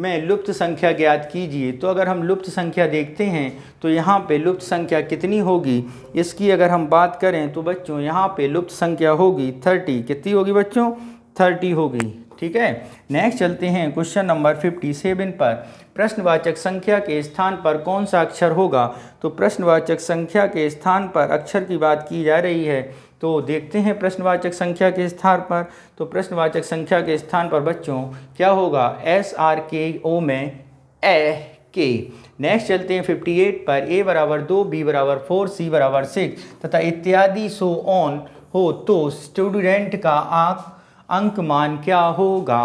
में लुप्त संख्या ज्ञात कीजिए तो अगर हम लुप्त संख्या देखते हैं तो यहाँ पे लुप्त संख्या कितनी होगी इसकी अगर हम बात करें तो बच्चों यहाँ पे लुप्त संख्या होगी थर्टी कितनी होगी बच्चों थर्टी होगी ठीक है नेक्स्ट चलते हैं क्वेश्चन नंबर फिफ्टी सेवन पर प्रश्नवाचक संख्या के स्थान पर कौन सा अक्षर होगा तो प्रश्नवाचक संख्या के स्थान पर अक्षर की बात की जा रही है तो देखते हैं प्रश्नवाचक संख्या के स्थान पर तो प्रश्नवाचक संख्या के स्थान पर बच्चों क्या होगा एस आर के ओ में ए के नेक्स्ट चलते हैं 58 पर ए बराबर दो बी बराबर फोर सी बराबर सिक्स तथा इत्यादि सो ऑन हो तो स्टूडेंट का आँख अंक मान क्या होगा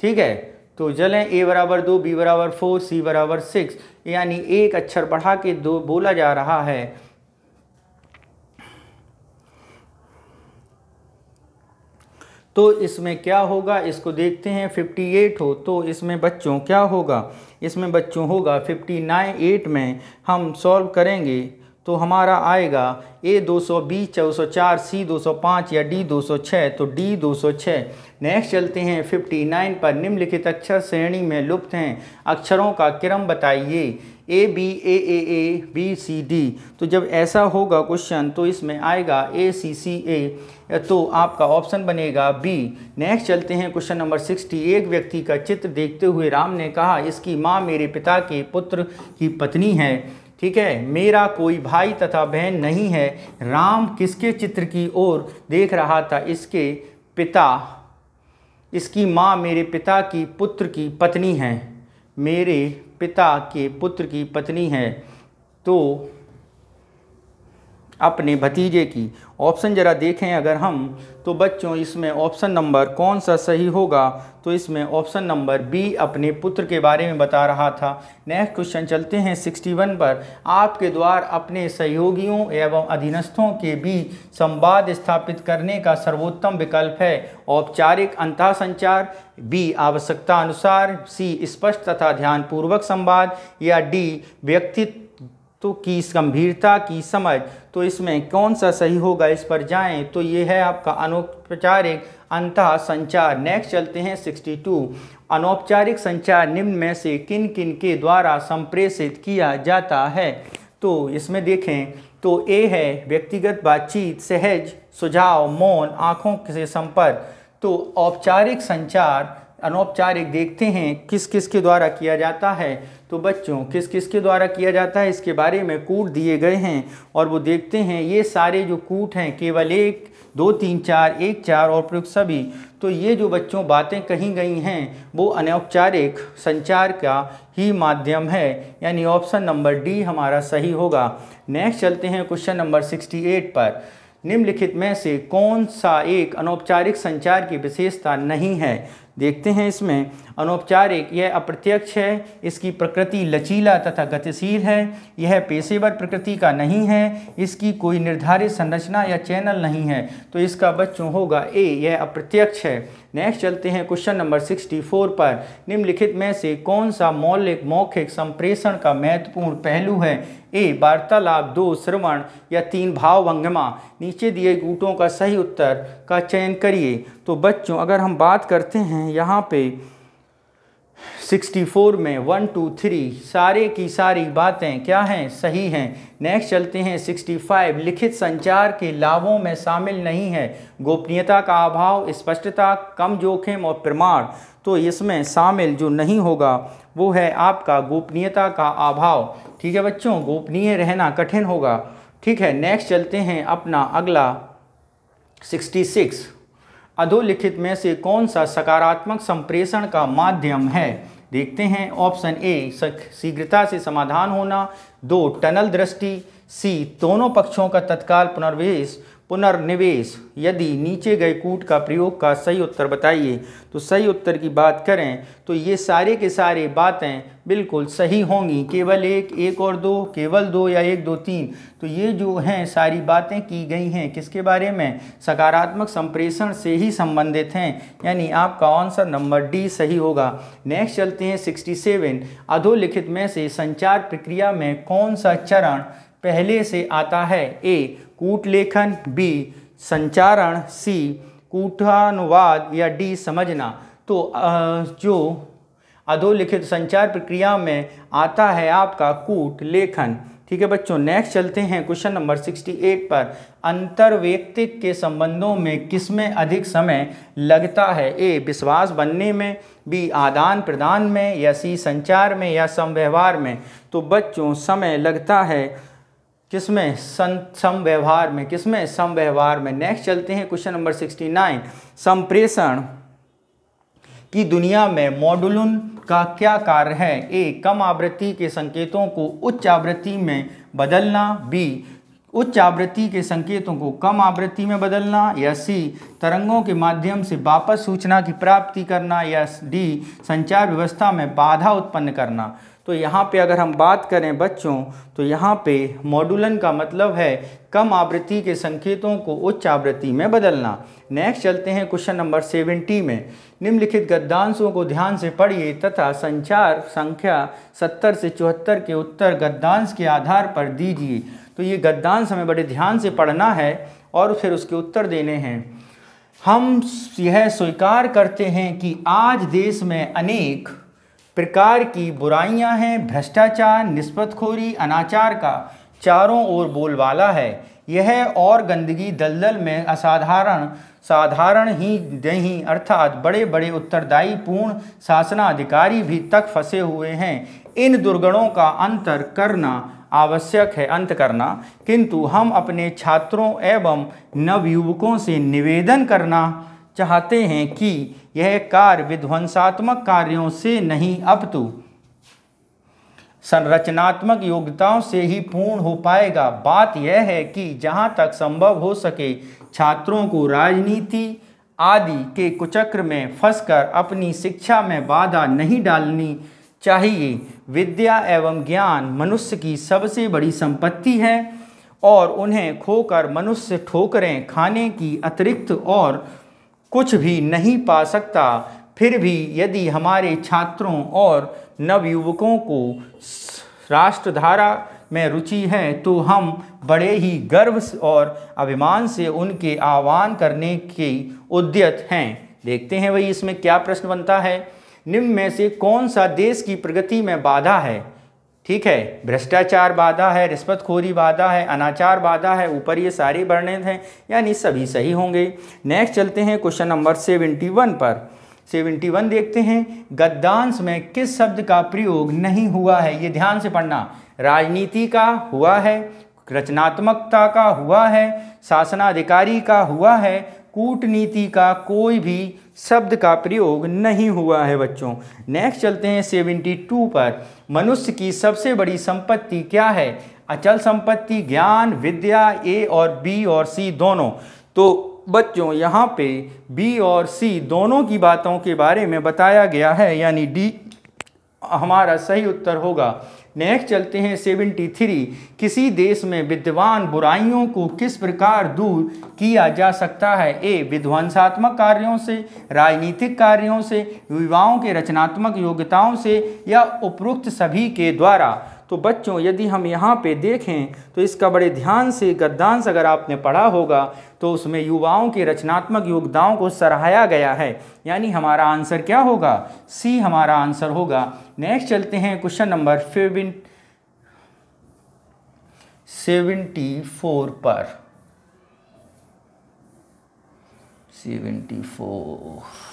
ठीक है तो जल है ए बराबर दो बी बराबर फोर सी बराबर सिक्स यानी एक अक्षर बढ़ा के दो बोला जा रहा है तो इसमें क्या होगा इसको देखते हैं 58 हो तो इसमें बच्चों क्या होगा इसमें बच्चों होगा 59 8 में हम सॉल्व करेंगे तो हमारा आएगा ए 200 बी 404 सी 205 या डी 206 तो डी 206 नेक्स्ट चलते हैं 59 पर निम्नलिखित अक्षर श्रेणी में लुप्त हैं अक्षरों का क्रम बताइए A B A A A B C D तो जब ऐसा होगा क्वेश्चन तो इसमें आएगा ए सी सी ए तो आपका ऑप्शन बनेगा बी नेक्स्ट चलते हैं क्वेश्चन नंबर सिक्सटी एक व्यक्ति का चित्र देखते हुए राम ने कहा इसकी माँ मेरे पिता के पुत्र की पत्नी है ठीक है मेरा कोई भाई तथा बहन नहीं है राम किसके चित्र की ओर देख रहा था इसके पिता इसकी माँ मेरे पिता की पुत्र की पत्नी है मेरे पिता के पुत्र की पत्नी है तो अपने भतीजे की ऑप्शन ज़रा देखें अगर हम तो बच्चों इसमें ऑप्शन नंबर कौन सा सही होगा तो इसमें ऑप्शन नंबर बी अपने पुत्र के बारे में बता रहा था नेक्स्ट क्वेश्चन चलते हैं सिक्सटी वन पर आपके द्वार अपने सहयोगियों एवं अधीनस्थों के बीच संवाद स्थापित करने का सर्वोत्तम विकल्प है औपचारिक अंतः संचार बी आवश्यकता अनुसार सी स्पष्ट तथा ध्यानपूर्वक संवाद या डी व्यक्तित्व तो की गंभीरता की समझ तो इसमें कौन सा सही होगा इस पर जाएं तो ये है आपका अनौपचारिक अंत संचार नेक्स्ट चलते हैं 62 अनौपचारिक संचार निम्न में से किन किन के द्वारा संप्रेषित किया जाता है तो इसमें देखें तो ए है व्यक्तिगत बातचीत सहज सुझाव मौन आँखों से संपर्क तो औपचारिक संचार अनौपचारिक देखते हैं किस किस के द्वारा किया जाता है तो बच्चों किस किस के द्वारा किया जाता है इसके बारे में कूट दिए गए हैं और वो देखते हैं ये सारे जो कूट हैं केवल एक दो तीन चार एक चार और प्रयुक्त सभी तो ये जो बच्चों बातें कही गई हैं वो अनौपचारिक संचार का ही माध्यम है यानी ऑप्शन नंबर डी हमारा सही होगा नेक्स्ट चलते हैं क्वेश्चन नंबर सिक्सटी एट पर निम्नलिखित में से कौन सा एक अनौपचारिक संचार की विशेषता नहीं है देखते हैं इसमें अनौपचारिक यह अप्रत्यक्ष है इसकी प्रकृति लचीला तथा गतिशील है यह पेशेवर प्रकृति का नहीं है इसकी कोई निर्धारित संरचना या चैनल नहीं है तो इसका बच्चों होगा ए यह अप्रत्यक्ष है नेक्स्ट चलते हैं क्वेश्चन नंबर 64 पर निम्नलिखित में से कौन सा मौलिक मौखिक संप्रेषण का महत्वपूर्ण पहलू है ए वार्तालाप दो श्रवण या तीन भाव भावभंगमा नीचे दिए गूटों का सही उत्तर का चयन करिए तो बच्चों अगर हम बात करते हैं हैं यहाँ पे 64 में वन टू थ्री सारे की सारी बातें क्या हैं सही हैं नेक्स्ट चलते हैं 65 लिखित संचार के लाभों में शामिल नहीं है गोपनीयता का अभाव स्पष्टता कम जोखिम और प्रमाण तो इसमें शामिल जो नहीं होगा वो है आपका गोपनीयता का अभाव ठीक है बच्चों गोपनीय रहना कठिन होगा ठीक है नेक्स्ट चलते हैं अपना अगला 66 अधोलिखित में से कौन सा सकारात्मक संप्रेषण का माध्यम है देखते हैं ऑप्शन ए शीघ्रता से समाधान होना दो टनल दृष्टि सी दोनों पक्षों का तत्काल पुनर्वेश पुनर्निवेश यदि नीचे गए कूट का प्रयोग का सही उत्तर बताइए तो सही उत्तर की बात करें तो ये सारे के सारे बातें बिल्कुल सही होंगी केवल एक एक और दो केवल दो या एक दो तीन तो ये जो हैं सारी बातें की गई हैं किसके बारे में सकारात्मक संप्रेषण से ही संबंधित हैं यानी आपका आंसर नंबर डी सही होगा नेक्स्ट चलते हैं सिक्सटी सेवन अधोलिखित में से संचार प्रक्रिया में कौन सा चरण पहले से आता है ए कूटलेखन बी संचारण सी कूटानुवाद या डी समझना तो जो अधोलिखित संचार प्रक्रिया में आता है आपका कूट लेखन ठीक है बच्चों नेक्स्ट चलते हैं क्वेश्चन नंबर 68 पर अंतर्व्यक्तिक के संबंधों में किसमें अधिक समय लगता है ए विश्वास बनने में बी आदान प्रदान में या सी संचार में या समव्यवहार में तो बच्चों समय लगता है किसमें सं सम व्यवहार में किसमें सम व्यवहार में नेक्स्ट चलते हैं क्वेश्चन नंबर सिक्सटी नाइन संप्रेषण की दुनिया में मॉडुलन का क्या कार्य है ए कम आवृत्ति के संकेतों को उच्च आवृत्ति में बदलना बी उच्च आवृत्ति के संकेतों को कम आवृत्ति में बदलना या सी तरंगों के माध्यम से वापस सूचना की प्राप्ति करना या डी संचार व्यवस्था में बाधा उत्पन्न करना तो यहाँ पे अगर हम बात करें बच्चों तो यहाँ पे मॉडुलन का मतलब है कम आवृत्ति के संकेतों को उच्च आवृत्ति में बदलना नेक्स्ट चलते हैं क्वेश्चन नंबर सेवेंटी में निम्नलिखित गद्यांशों को ध्यान से पढ़िए तथा संचार संख्या सत्तर से चौहत्तर के उत्तर गद्यांश के आधार पर दीजिए तो ये गद्यांश हमें बड़े ध्यान से पढ़ना है और फिर उसके उत्तर देने हैं हम यह स्वीकार करते हैं कि आज देश में अनेक प्रकार की बुराइयां हैं भ्रष्टाचार निष्पतखोरी अनाचार का चारों ओर बोलबाला है यह और गंदगी दलदल में असाधारण साधारण ही नहीं अर्थात बड़े बड़े उत्तरदायी पूर्ण शासनाधिकारी भी तक फंसे हुए हैं इन दुर्गणों का अंतर करना आवश्यक है अंत करना किंतु हम अपने छात्रों एवं नवयुवकों से निवेदन करना चाहते हैं कि यह कार्य विध्वंसात्मक कार्यों से नहीं अपतु संरचनात्मक योग्यताओं से ही पूर्ण हो पाएगा बात यह है कि जहाँ तक संभव हो सके छात्रों को राजनीति आदि के कुचक्र में फंसकर अपनी शिक्षा में बाधा नहीं डालनी चाहिए विद्या एवं ज्ञान मनुष्य की सबसे बड़ी संपत्ति है और उन्हें खोकर मनुष्य ठोकरें खाने की अतिरिक्त और कुछ भी नहीं पा सकता फिर भी यदि हमारे छात्रों और नवयुवकों को राष्ट्रधारा में रुचि है तो हम बड़े ही गर्व और अभिमान से उनके आह्वान करने के उद्यत हैं देखते हैं वही इसमें क्या प्रश्न बनता है निम्न में से कौन सा देश की प्रगति में बाधा है ठीक है भ्रष्टाचार बाधा है रिश्वतखोरी बाधा है अनाचार बाधा है ऊपर ये सारे वर्णित हैं यानी सभी सही होंगे नेक्स्ट चलते हैं क्वेश्चन नंबर सेवेंटी वन पर सेवेंटी वन देखते हैं गद्दांश में किस शब्द का प्रयोग नहीं हुआ है ये ध्यान से पढ़ना राजनीति का हुआ है रचनात्मकता का हुआ है शासनाधिकारी का हुआ है कूटनीति का कोई भी शब्द का प्रयोग नहीं हुआ है बच्चों नेक्स्ट चलते हैं सेवेंटी टू पर मनुष्य की सबसे बड़ी संपत्ति क्या है अचल संपत्ति ज्ञान विद्या ए और बी और सी दोनों तो बच्चों यहाँ पे बी और सी दोनों की बातों के बारे में बताया गया है यानी डी हमारा सही उत्तर होगा नेक्स्ट चलते हैं सेवेंटी थ्री किसी देश में विद्वान बुराइयों को किस प्रकार दूर किया जा सकता है ए विध्वंसात्मक कार्यों से राजनीतिक कार्यों से युवाओं के रचनात्मक योग्यताओं से या उपरोक्त सभी के द्वारा तो बच्चों यदि हम यहाँ पे देखें तो इसका बड़े ध्यान से गद्दांश अगर आपने पढ़ा होगा तो उसमें युवाओं के रचनात्मक योगदान को सराहाया गया है यानी हमारा आंसर क्या होगा सी हमारा आंसर होगा नेक्स्ट चलते हैं question number fifteen seventy four पर सेवेंटी फोर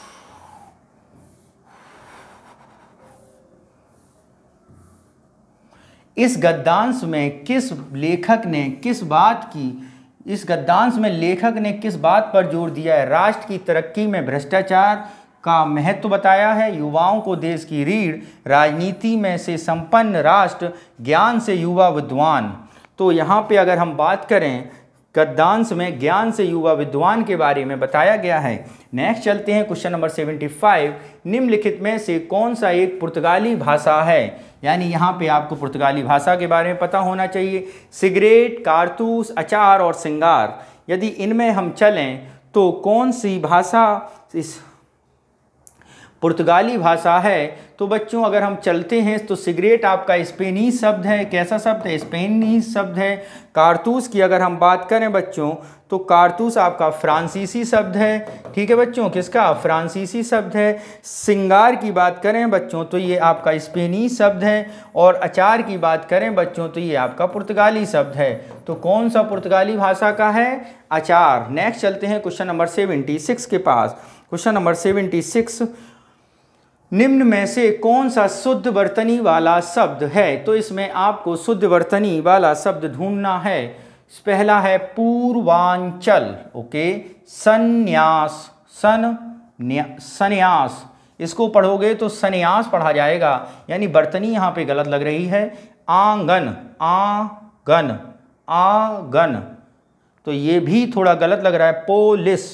इस गद्दांश में किस लेखक ने किस बात की इस गद्दांश में लेखक ने किस बात पर जोर दिया है राष्ट्र की तरक्की में भ्रष्टाचार का महत्व तो बताया है युवाओं को देश की रीढ़ राजनीति में से संपन्न राष्ट्र ज्ञान से युवा विद्वान तो यहाँ पे अगर हम बात करें गद्दांश में ज्ञान से युवा विद्वान के बारे में बताया गया है नेक्स्ट चलते हैं क्वेश्चन नंबर 75 निम्नलिखित में से कौन सा एक पुर्तगाली भाषा है यानी यहाँ पे आपको पुर्तगाली भाषा के बारे में पता होना चाहिए सिगरेट कारतूस अचार और सिंगार यदि इनमें हम चलें तो कौन सी भाषा इस पुर्तगाली भाषा है तो बच्चों अगर हम चलते हैं तो सिगरेट आपका स्पेनी शब्द है कैसा शब्द है स्पेनी शब्द है कारतूस की अगर हम बात करें बच्चों तो कारतूस आपका फ्रांसीसी शब्द है ठीक है बच्चों किसका फ्रांसीसी शब्द है सिंगार की बात करें बच्चों तो ये आपका स्पेनी शब्द है और अचार की बात करें बच्चों तो ये आपका पुर्तगाली शब्द है तो कौन सा पुर्तगाली भाषा का है अचार नेक्स्ट चलते हैं क्वेश्चन नंबर सेवेंटी सिक्स के पास क्वेश्चन नंबर सेवेंटी सिक्स निम्न में से कौन सा शुद्ध वर्तनी वाला शब्द है तो इसमें आपको शुद्ध वर्तनी वाला शब्द ढूंढना है पहला है पूर्वांचल ओके संन्यास सन संन्यास इसको पढ़ोगे तो संन्यास पढ़ा जाएगा यानी बर्तनी यहाँ पे गलत लग रही है आंगन आंगन आंगन तो ये भी थोड़ा गलत लग रहा है पोलिस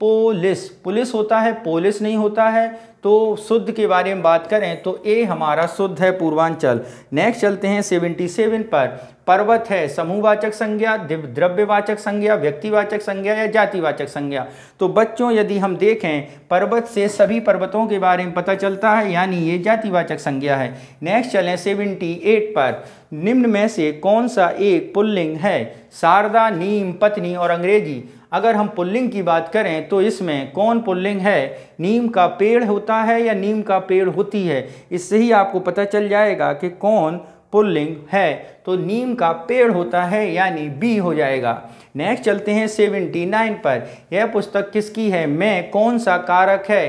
पोलिस पुलिस होता है पोलिस नहीं होता है तो शुद्ध के बारे में बात करें तो ए हमारा शुद्ध है पूर्वांचल नेक्स्ट चलते हैं सेवेंटी सेवन पर पर्वत है समूहवाचक संज्ञा द्रव्यवाचक संज्ञा व्यक्तिवाचक संज्ञा या जातिवाचक संज्ञा तो बच्चों यदि हम देखें पर्वत से सभी पर्वतों के बारे में पता चलता है यानी ये जातिवाचक संज्ञा है नेक्स्ट चलें सेवेंटी एट पर निम्न में से कौन सा एक पुल्लिंग है शारदा नीम पत्नी और अंग्रेजी अगर हम पुल्लिंग की बात करें तो इसमें कौन पुल्लिंग है नीम का पेड़ होता है या नीम का पेड़ होती है इससे ही आपको पता चल जाएगा कि कौन पुल्लिंग है तो नीम का पेड़ होता है यानी बी हो जाएगा नेक्स्ट चलते हैं सेवेंटी नाइन पर यह पुस्तक किसकी है मैं कौन सा कारक है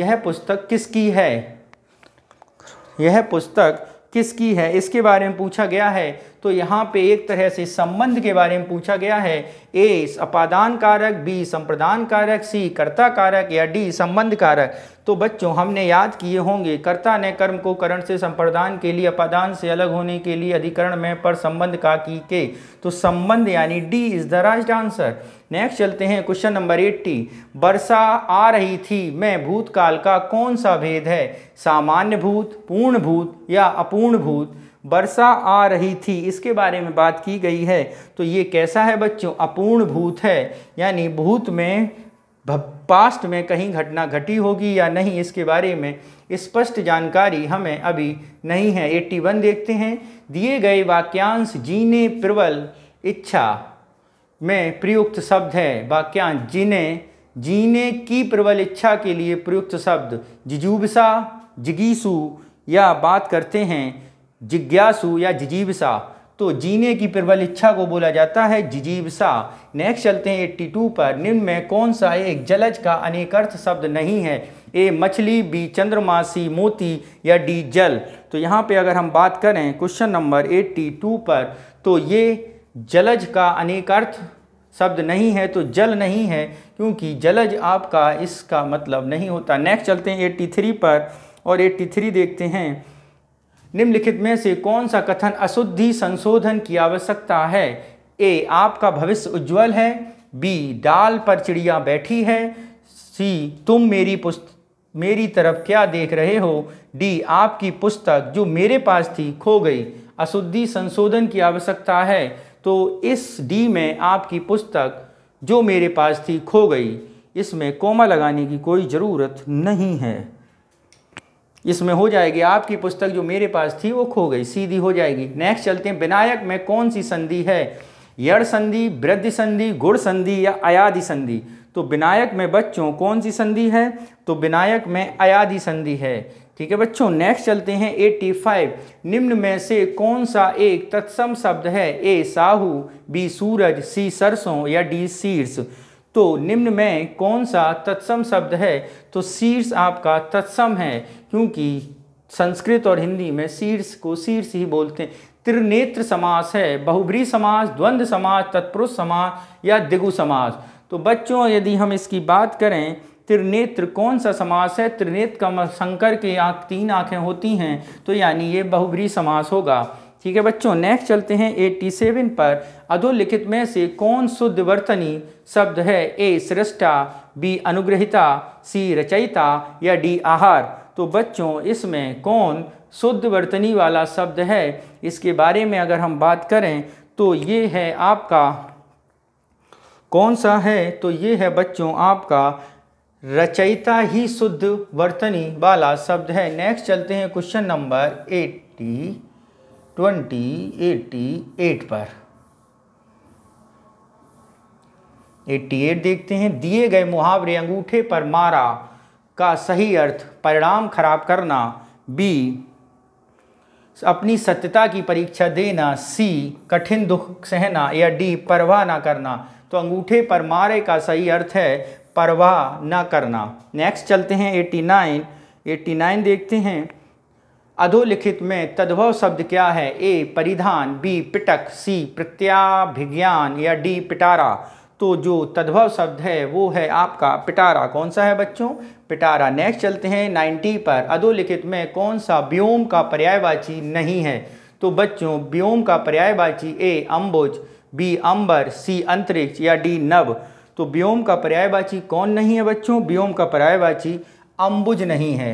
यह पुस्तक किसकी है यह पुस्तक किसकी है इसके बारे में पूछा गया है तो यहाँ पे एक तरह से संबंध के बारे में पूछा गया है ए अपादान कारक बी संप्रदान कारक सी कर्ता कारक या डी संबंध कारक तो बच्चों हमने याद किए होंगे कर्ता ने कर्म को करण से संप्रदान के लिए अपादान से अलग होने के लिए अधिकरण में पर संबंध का की के तो संबंध यानी D is the right answer next चलते हैं क्वेश्चन नंबर एट्टी वर्षा आ रही थी मैं भूतकाल का कौन सा भेद है सामान्य भूत पूर्ण भूत या अपूर्ण भूत वर्षा आ रही थी इसके बारे में बात की गई है तो ये कैसा है बच्चों अपूर्ण भूत है यानी भूत में पास्ट में कहीं घटना घटी होगी या नहीं इसके बारे में स्पष्ट जानकारी हमें अभी नहीं है 81 देखते हैं दिए गए वाक्यांश जीने प्रबल इच्छा में प्रयुक्त शब्द है वाक्यांश जीने जीने की प्रबल इच्छा के लिए प्रयुक्त शब्द जिजुबसा जिगीसु या बात करते हैं जिज्ञासु या जिजीवसा तो जीने की प्रबल इच्छा को बोला जाता है जिजीवसा नेक्स्ट चलते हैं एट्टी टू पर निम्न में कौन सा एक जलज का अर्थ शब्द नहीं है ए मछली बी चंद्रमासी मोती या डी जल तो यहाँ पे अगर हम बात करें क्वेश्चन नंबर एट्टी टू पर तो ये जलज का अर्थ शब्द नहीं है तो जल नहीं है क्योंकि जलज आपका इसका मतलब नहीं होता नेक्स्ट चलते हैं थ्री पर और थ्री देखते हैं निम्नलिखित में से कौन सा कथन अशुद्धि संशोधन की आवश्यकता है ए आपका भविष्य उज्जवल है बी डाल पर चिड़िया बैठी है सी तुम मेरी पुस्त मेरी तरफ क्या देख रहे हो डी आपकी पुस्तक जो मेरे पास थी खो गई अशुद्धि संशोधन की आवश्यकता है तो इस डी में आपकी पुस्तक जो मेरे पास थी खो गई इसमें कोमा लगाने की कोई ज़रूरत नहीं है इसमें हो जाएगी आपकी पुस्तक जो मेरे पास थी वो खो गई सीधी हो जाएगी नेक्स्ट चलते हैं विनायक में कौन सी संधि है यड़ संधि वृद्धि संधि गुड़ संधि या अयाधि संधि तो विनायक में बच्चों कौन सी संधि है तो विनायक में अयाधि संधि है ठीक है बच्चों नेक्स्ट चलते हैं 85 निम्न में से कौन सा एक तत्सम शब्द है ए साहू बी सूरज सी सरसों या डी शीर्ष तो निम्न में कौन सा तत्सम शब्द है तो शीर्ष आपका तत्सम है क्योंकि संस्कृत और हिंदी में शीर्ष को शीर्ष ही बोलते हैं त्रिनेत्र समास है बहुब्री समास द्वंद्व समास तत्पुरुष समास या दिगु समास तो बच्चों यदि हम इसकी बात करें त्रिनेत्र कौन सा समास है त्रिनेत्र का शंकर के आँख तीन आँखें होती हैं तो यानी ये बहुब्री समास होगा ठीक है बच्चों नेक्स्ट चलते हैं 87 पर अधोलिखित में से कौन शुद्ध वर्तनी शब्द है ए सृष्टा बी अनुग्रहिता सी रचयिता या डी आहार तो बच्चों इसमें कौन शुद्ध वर्तनी वाला शब्द है इसके बारे में अगर हम बात करें तो ये है आपका कौन सा है तो ये है बच्चों आपका रचयिता ही शुद्ध वर्तनी वाला शब्द है नेक्स्ट चलते हैं question number eighty twenty eighty eight पर एट्टी एट देखते हैं दिए गए मुहावरे अंगूठे पर मारा का सही अर्थ परिणाम खराब करना बी अपनी सत्यता की परीक्षा देना सी कठिन दुख सहना या डी परवाह ना करना तो अंगूठे पर मारे का सही अर्थ है परवाह ना करना नेक्स्ट चलते हैं एट्टी नाइन एट्टी नाइन देखते हैं अधोलिखित में तद्भव शब्द क्या है ए परिधान बी पिटक सी प्रत्याभिज्ञान या डी पिटारा तो जो तद्भव शब्द है वो है आपका पिटारा कौन सा है बच्चों पिटारा नेक्स्ट चलते हैं नाइन्टी पर अधोलिखित में कौन सा व्योम का पर्यायवाची नहीं है तो बच्चों व्योम का पर्यायवाची ए अम्बुज बी अंबर सी अंतरिक्ष या डी नव तो व्योम का पर्यायवाची कौन नहीं है बच्चों व्योम का पर्यायवाची अम्बुज नहीं है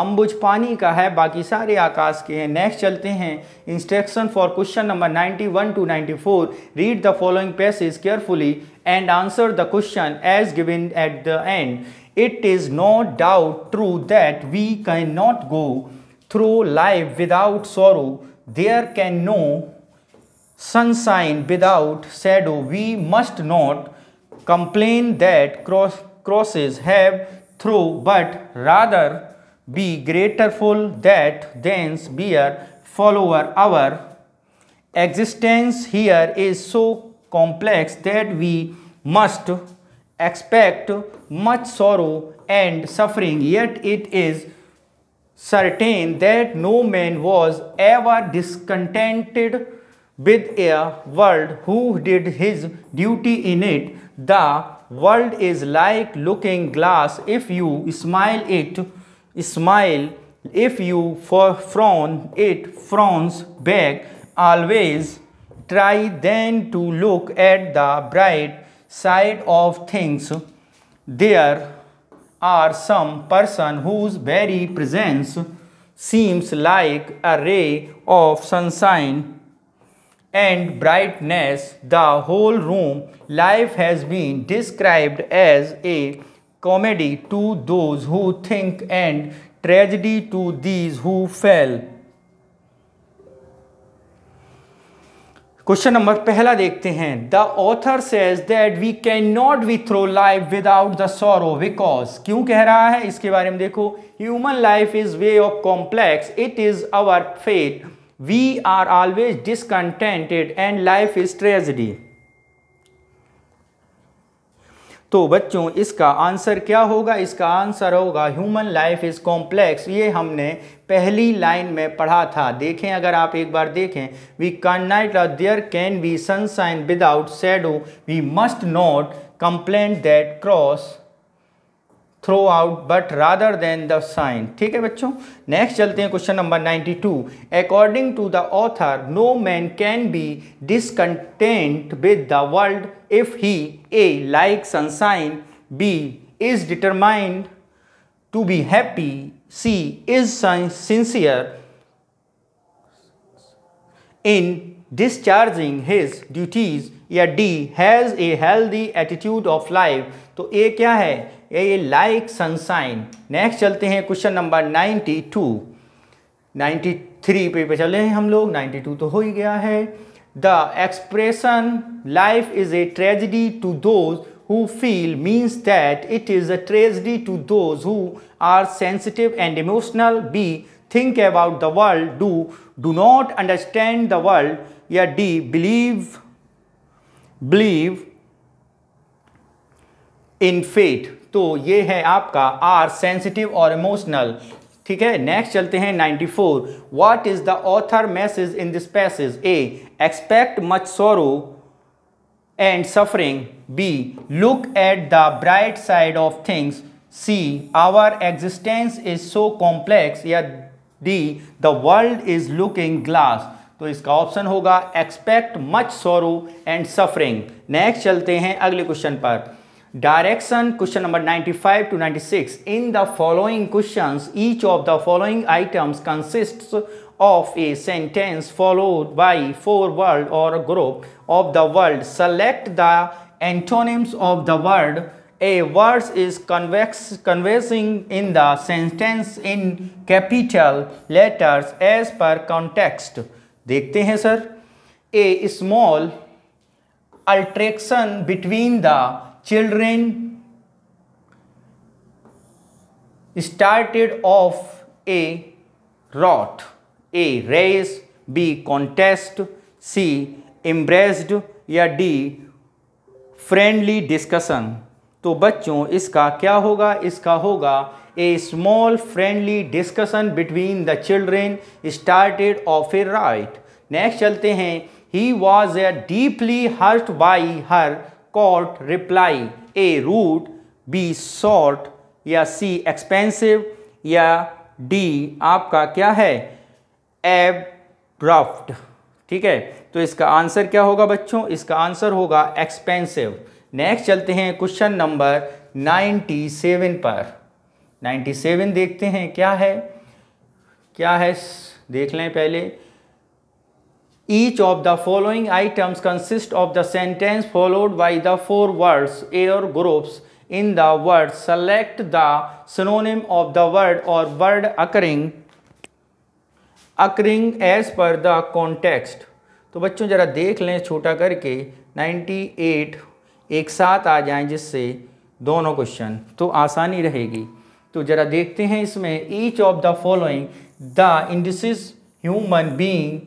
अम्बुज पानी का है बाकी सारे आकाश के हैं नेक्स्ट चलते हैं instruction for question number 91 to 94 read the following passage carefully and answer the question as given at the end it is no doubt true that we can not go through life without sorrow there can no sunshine without shadow we must not complain that cross crosses have through but rather be grateful that thence bear follower our existence here is so complex that we must expect much sorrow and suffering yet it is certain that no man was ever discontented with a world who did his duty in it the world is like looking glass if you smile it smile if you frown it frowns back always try then to look at the bright side of things there are some person whose very presence seems like a ray of sunshine and brightness the whole room life has been described as a comedy to those who think and tragedy to these who fail. Question number पहला देखते हैं the author says that we can not we through life without the sorrow because क्यों कह रहा है इसके बारे में देखो human life is way of complex it is our fate we are always discontented and life is tragedy तो बच्चों इसका आंसर क्या होगा इसका आंसर होगा ह्यूमन लाइफ इज़ कॉम्प्लेक्स ये हमने पहली लाइन में पढ़ा था देखें अगर आप एक बार देखें we can night there can be sunshine without shadow we must not complain that cross through out but rather then the sign ठीक है बच्चों नेक्स्ट चलते हैं question number 92 according to the author no man can be discontent with the world if he A like sunshine B is determined to be happy C is sincere in discharging his duties या D has a healthy attitude of life तो A क्या है ए like sunshine next चलते हैं question number ninety 92 93 पे पे चले हैं हम लोग नाइन्टी टू तो हो ही गया है the expression life is a tragedy to those who feel means that it is a tragedy to those who are sensitive and emotional B think about the world do do not understand the world या D believe believe in fate तो ये है आपका are sensitive और emotional ठीक है next चलते हैं 94 four what is the author message in this passage A expect much sorrow and suffering B look at the bright side of things C our existence is so complex या D the world is looking glass तो इसका option होगा expect much sorrow and suffering next चलते हैं अगले question पर Direction question number 95 to 96. In the following questions, each of the following items consists of a sentence followed by four words or group of the word. Select the antonyms of the word. A word is convex, conversing in the sentence in capital letters as per context. देखते हैं sir A small alteration between the children started off a route a race b contest c embraced या d friendly discussion तो बच्चों इसका क्या होगा इसका होगा A small friendly discussion between the children started of A right next चलते हैं he was a deeply hurt by her curt reply A rude B short या सी एक्सपेंसिव या डी आपका क्या है एब्रफ्ट ठीक है तो इसका आंसर क्या होगा बच्चों इसका आंसर होगा एक्सपेंसिव नेक्स्ट चलते हैं क्वेश्चन नंबर 97 पर 97 देखते हैं क्या है क्या है देख लें पहले Each of the following items consist of the sentence followed by the four words or groups in the word. Select the synonym of the word or word occurring occurring as per the context. तो बच्चों ज़रा देख लें छोटा करके 98 एक साथ आ जाएं जिससे दोनों क्वेश्चन तो आसानी रहेगी तो ज़रा देखते हैं इसमें each of the following the indies human being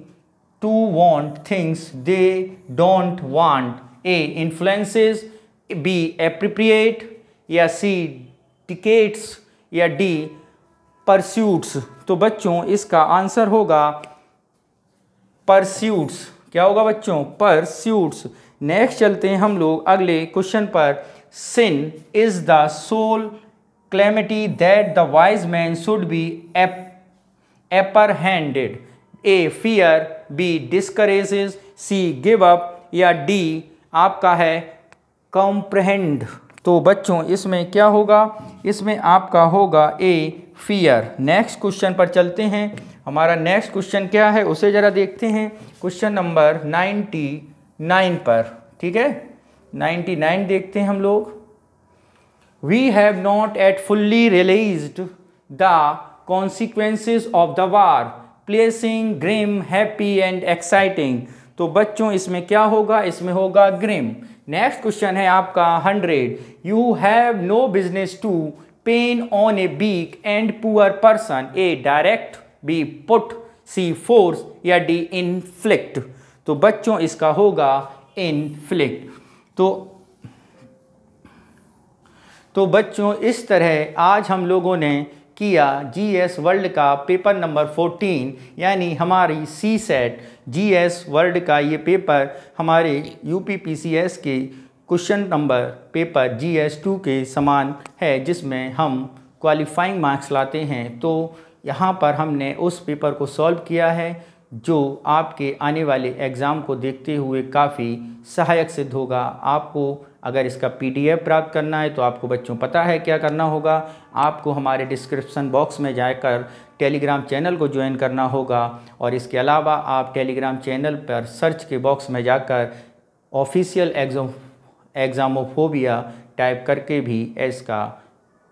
to want things they don't want A Influences B appropriate या सी टिकेट्स या डी परस्यूट्स तो बच्चों इसका आंसर होगा परस्यूट्स क्या होगा बच्चों परस्यूट्स नेक्स्ट चलते हैं हम लोग अगले क्वेश्चन पर sin is the sole calamity that the wise man should be apprehended A fear B discourages C give up या डी आपका है कॉम्प्रहेंड तो बच्चों इसमें क्या होगा इसमें आपका होगा ए फियर नेक्स्ट क्वेश्चन पर चलते हैं हमारा नेक्स्ट क्वेश्चन क्या है उसे ज़रा देखते हैं क्वेश्चन नंबर नाइन्टी नाइन पर ठीक है नाइन्टी नाइन देखते हैं हम लोग we have not at fully realise the consequences of the war placing grim happy and exciting तो बच्चों इसमें क्या होगा इसमें होगा ग्रिम नेक्स्ट क्वेश्चन है आपका hundred you have no business to pain on a weak and poor person A direct B put C force या डी इनफ्लिक्ट तो बच्चों इसका होगा इनफ्लिक्ट तो तो बच्चों इस तरह आज हम लोगों ने किया जीएस वर्ल्ड का पेपर नंबर 14 यानी हमारी सी सेट जी वर्ल्ड का ये पेपर हमारे यू के question number paper G S two के समान है जिसमें हम क्वालिफाइंग मार्क्स लाते हैं तो यहाँ पर हमने उस पेपर को सॉल्व किया है जो आपके आने वाले एग्ज़ाम को देखते हुए काफ़ी सहायक सिद्ध होगा आपको अगर इसका पीडीएफ प्राप्त करना है तो आपको बच्चों पता है क्या करना होगा आपको हमारे डिस्क्रिप्शन बॉक्स में जाकर टेलीग्राम चैनल को ज्वाइन करना होगा और इसके अलावा आप टेलीग्राम चैनल पर सर्च के बॉक्स में जाकर ऑफिशियल एग्जाम एग्ज़ामोफोबिया टाइप करके भी इसका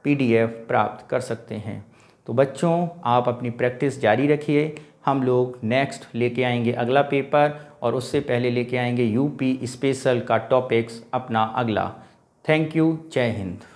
पीडीएफ प्राप्त कर सकते हैं तो बच्चों आप अपनी प्रैक्टिस जारी रखिए हम लोग नेक्स्ट लेके आएंगे अगला पेपर और उससे पहले लेके आएंगे यूपी स्पेशल का टॉपिक्स अपना अगला थैंक यू जय हिंद